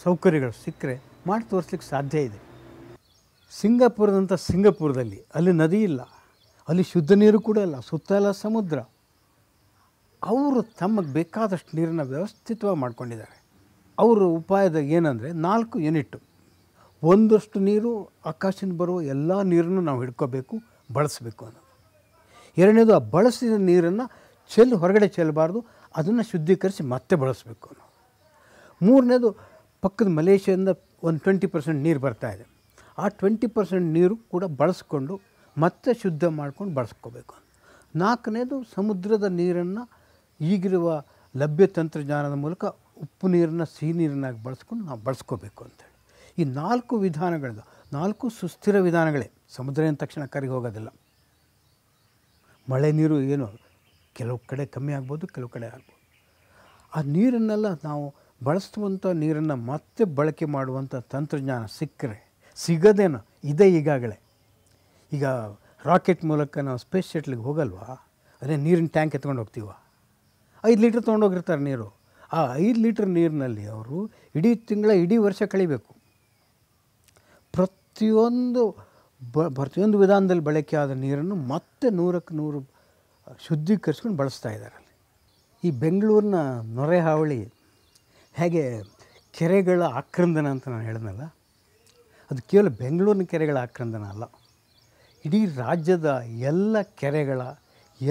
ಸೌಕರ್ಯಗಳು ಸಿಕ್ಕರೆ ಮಾಡಿ ತೋರಿಸ್ಲಿಕ್ಕೆ ಸಾಧ್ಯ ಇದೆ ಸಿಂಗಾಪುರದಂಥ ಸಿಂಗಾಪುರದಲ್ಲಿ ಅಲ್ಲಿ ನದಿ ಇಲ್ಲ ಅಲ್ಲಿ ಶುದ್ಧ ನೀರು ಕೂಡ ಇಲ್ಲ ಸುತ್ತಲ ಸಮುದ್ರ ಅವರು ತಮಗೆ ಬೇಕಾದಷ್ಟು ನೀರನ್ನು ವ್ಯವಸ್ಥಿತವಾಗಿ ಮಾಡ್ಕೊಂಡಿದ್ದಾರೆ ಅವರ ಉಪಾಯದ ಏನಂದರೆ ನಾಲ್ಕು ಯೂನಿಟ್ಟು ಒಂದಷ್ಟು ನೀರು ಆಕಾಶದಿಂದ ಬರುವ ಎಲ್ಲ ನೀರನ್ನು ನಾವು ಹಿಡ್ಕೋಬೇಕು ಬಳಸಬೇಕು ಅನ್ನೋದು ಎರಡನೇದು ಆ ಬಳಸಿದ ನೀರನ್ನು ಚೆಲ್ ಹೊರಗಡೆ ಚೆಲ್ಲಬಾರ್ದು ಅದನ್ನು ಶುದ್ಧೀಕರಿಸಿ ಮತ್ತೆ ಬಳಸಬೇಕು ಅನ್ನೋದು ಮೂರನೇದು ಪಕ್ಕದ ಮಲೇಷ್ಯಾದಿಂದ ಒಂದು ಟ್ವೆಂಟಿ ಪರ್ಸೆಂಟ್ ನೀರು ಬರ್ತಾಯಿದೆ ಆ ಟ್ವೆಂಟಿ ಪರ್ಸೆಂಟ್ ನೀರು ಕೂಡ ಬಳಸ್ಕೊಂಡು ಮತ್ತೆ ಶುದ್ಧ ಮಾಡ್ಕೊಂಡು ಬಳಸ್ಕೋಬೇಕು ನಾಲ್ಕನೇದು ಸಮುದ್ರದ ನೀರನ್ನು ಈಗಿರುವ ಲಭ್ಯ ತಂತ್ರಜ್ಞಾನದ ಮೂಲಕ ಉಪ್ಪು ನೀರನ್ನು ಸಿಹಿ ನೀರನ್ನಾಗಿ ಬಳಸ್ಕೊಂಡು ನಾವು ಬಳಸ್ಕೋಬೇಕು ಅಂತೇಳಿ ಈ ನಾಲ್ಕು ವಿಧಾನಗಳಿಂದ ನಾಲ್ಕು ಸುಸ್ಥಿರ ವಿಧಾನಗಳೇ ಸಮುದ್ರ ಏನು ತಕ್ಷಣ ಕರಿಗೆ ಹೋಗೋದಿಲ್ಲ ಮಳೆ ನೀರು ಏನು ಕೆಲವು ಕಡೆ ಕಮ್ಮಿ ಆಗ್ಬೋದು ಕೆಲವು ಕಡೆ ಆಗ್ಬೋದು ಆ ನೀರನ್ನೆಲ್ಲ ನಾವು ಬಳಸುವಂಥ ನೀರನ್ನು ಮತ್ತೆ ಬಳಕೆ ಮಾಡುವಂಥ ತಂತ್ರಜ್ಞಾನ ಸಿಕ್ಕರೆ ಸಿಗೋದೇನೋ ಇದೆ ಈಗಾಗಲೇ ಈಗ ರಾಕೆಟ್ ಮೂಲಕ ನಾವು ಸ್ಪೇಸ್ ಶೆಟ್ಲಿಗೆ ಹೋಗಲ್ವಾ ಅದೇ ನೀರಿನ ಟ್ಯಾಂಕ್ ಎತ್ಕೊಂಡು ಹೋಗ್ತೀವ ಐದು ಲೀಟ್ರ್ ತೊಗೊಂಡೋಗಿರ್ತಾರೆ ನೀರು ಆ ಐದು ಲೀಟ್ರ್ ನೀರಿನಲ್ಲಿ ಅವರು ಇಡೀ ತಿಂಗಳ ಇಡೀ ವರ್ಷ ಕಳಿಬೇಕು ಪ್ರತಿಯೊಂದು ಬ ಪ್ರತಿಯೊಂದು ವಿಧಾನದಲ್ಲಿ ಬಳಕೆ ಆದ ನೀರನ್ನು ಮತ್ತೆ ನೂರಕ್ಕೆ ನೂರು ಶುದ್ಧೀಕರಿಸ್ಕೊಂಡು ಬಳಸ್ತಾ ಇದ್ದಾರೆ ಅಲ್ಲಿ ಈ ಬೆಂಗಳೂರಿನ ನೊರೆ ಹಾವಳಿ ಹೇಗೆ ಕೆರೆಗಳ ಆಕ್ರಂದನ ಅಂತ ನಾನು ಹೇಳಿದ್ನಲ್ಲ ಅದು ಕೇವಲ ಬೆಂಗಳೂರಿನ ಕೆರೆಗಳ ಆಕ್ರಂದನ ಅಲ್ಲ ಇಡೀ ರಾಜ್ಯದ ಎಲ್ಲ ಕೆರೆಗಳ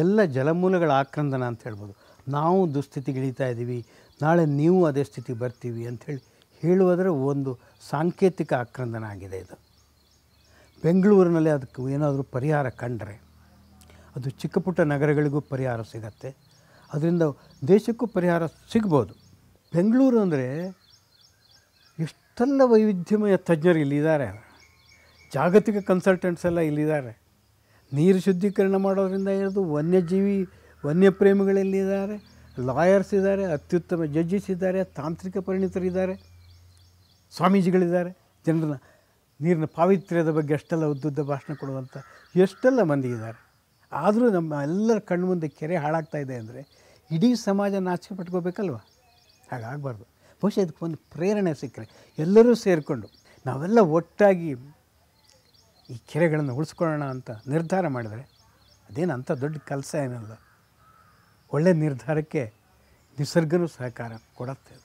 ಎಲ್ಲ ಜಲಮೂಲಗಳ ಆಕ್ರಂದನ ಅಂತ ಹೇಳ್ಬೋದು ನಾವು ದುಸ್ಥಿತಿಗಿಳಿತಾ ಇದ್ದೀವಿ ನಾಳೆ ನೀವು ಅದೇ ಸ್ಥಿತಿಗೆ ಬರ್ತೀವಿ ಅಂಥೇಳಿ ಹೇಳುವುದರ ಒಂದು ಸಾಂಕೇತಿಕ ಆಕ್ರಂದನ ಆಗಿದೆ ಇದು ಬೆಂಗಳೂರಿನಲ್ಲಿ ಅದಕ್ಕೆ ಏನಾದರೂ ಪರಿಹಾರ ಕಂಡರೆ ಅದು ಚಿಕ್ಕ ಪುಟ್ಟ ನಗರಗಳಿಗೂ ಪರಿಹಾರ ಸಿಗತ್ತೆ ಅದರಿಂದ ದೇಶಕ್ಕೂ ಪರಿಹಾರ ಸಿಗ್ಬೋದು ಬೆಂಗಳೂರು ಅಂದರೆ ಎಷ್ಟೆಲ್ಲ ವೈವಿಧ್ಯಮಯ ತಜ್ಞರು ಇಲ್ಲಿದ್ದಾರೆ ಜಾಗತಿಕ ಕನ್ಸಲ್ಟೆಂಟ್ಸ್ ಎಲ್ಲ ಇಲ್ಲಿದ್ದಾರೆ ನೀರು ಶುದ್ಧೀಕರಣ ಮಾಡೋದರಿಂದ ಹಿಡಿದು ವನ್ಯಜೀವಿ ವನ್ಯಪ್ರೇಮಿಗಳಲ್ಲಿದ್ದಾರೆ ಲಾಯರ್ಸ್ ಇದ್ದಾರೆ ಅತ್ಯುತ್ತಮ ಜಡ್ಜಸ್ ಇದ್ದಾರೆ ತಾಂತ್ರಿಕ ಪರಿಣಿತರಿದ್ದಾರೆ ಸ್ವಾಮೀಜಿಗಳಿದ್ದಾರೆ ಜನರನ್ನ ನೀರಿನ ಪಾವಿತ್ರ್ಯದ ಬಗ್ಗೆ ಅಷ್ಟೆಲ್ಲ ಉದ್ದುದ್ದ ಭಾಷಣ ಕೊಡುವಂಥ ಎಷ್ಟೆಲ್ಲ ಮಂದಿ ಇದ್ದಾರೆ ಆದರೂ ನಮ್ಮ ಎಲ್ಲರ ಕಣ್ಣು ಮುಂದೆ ಕೆರೆ ಹಾಳಾಗ್ತಾ ಇದೆ ಅಂದರೆ ಇಡೀ ಸಮಾಜ ನಾಚಿಕೆ ಪಟ್ಕೋಬೇಕಲ್ವ ಹಾಗಾಗಬಾರ್ದು ಬಹುಶಃ ಇದಕ್ಕೆ ಒಂದು ಪ್ರೇರಣೆ ಸಿಕ್ಕರೆ ಎಲ್ಲರೂ ಸೇರಿಕೊಂಡು ನಾವೆಲ್ಲ ಒಟ್ಟಾಗಿ ಈ ಕೆರೆಗಳನ್ನು ಉಳಿಸ್ಕೊಳ್ಳೋಣ ಅಂತ ನಿರ್ಧಾರ ಮಾಡಿದರೆ ಅದೇನು ಅಂಥ ದೊಡ್ಡ ಕೆಲಸ ಏನಲ್ಲ ಒಳ್ಳೆಯ ನಿರ್ಧಾರಕ್ಕೆ ನಿಸರ್ಗನೂ ಸಹಕಾರ ಕೊಡುತ್ತೆ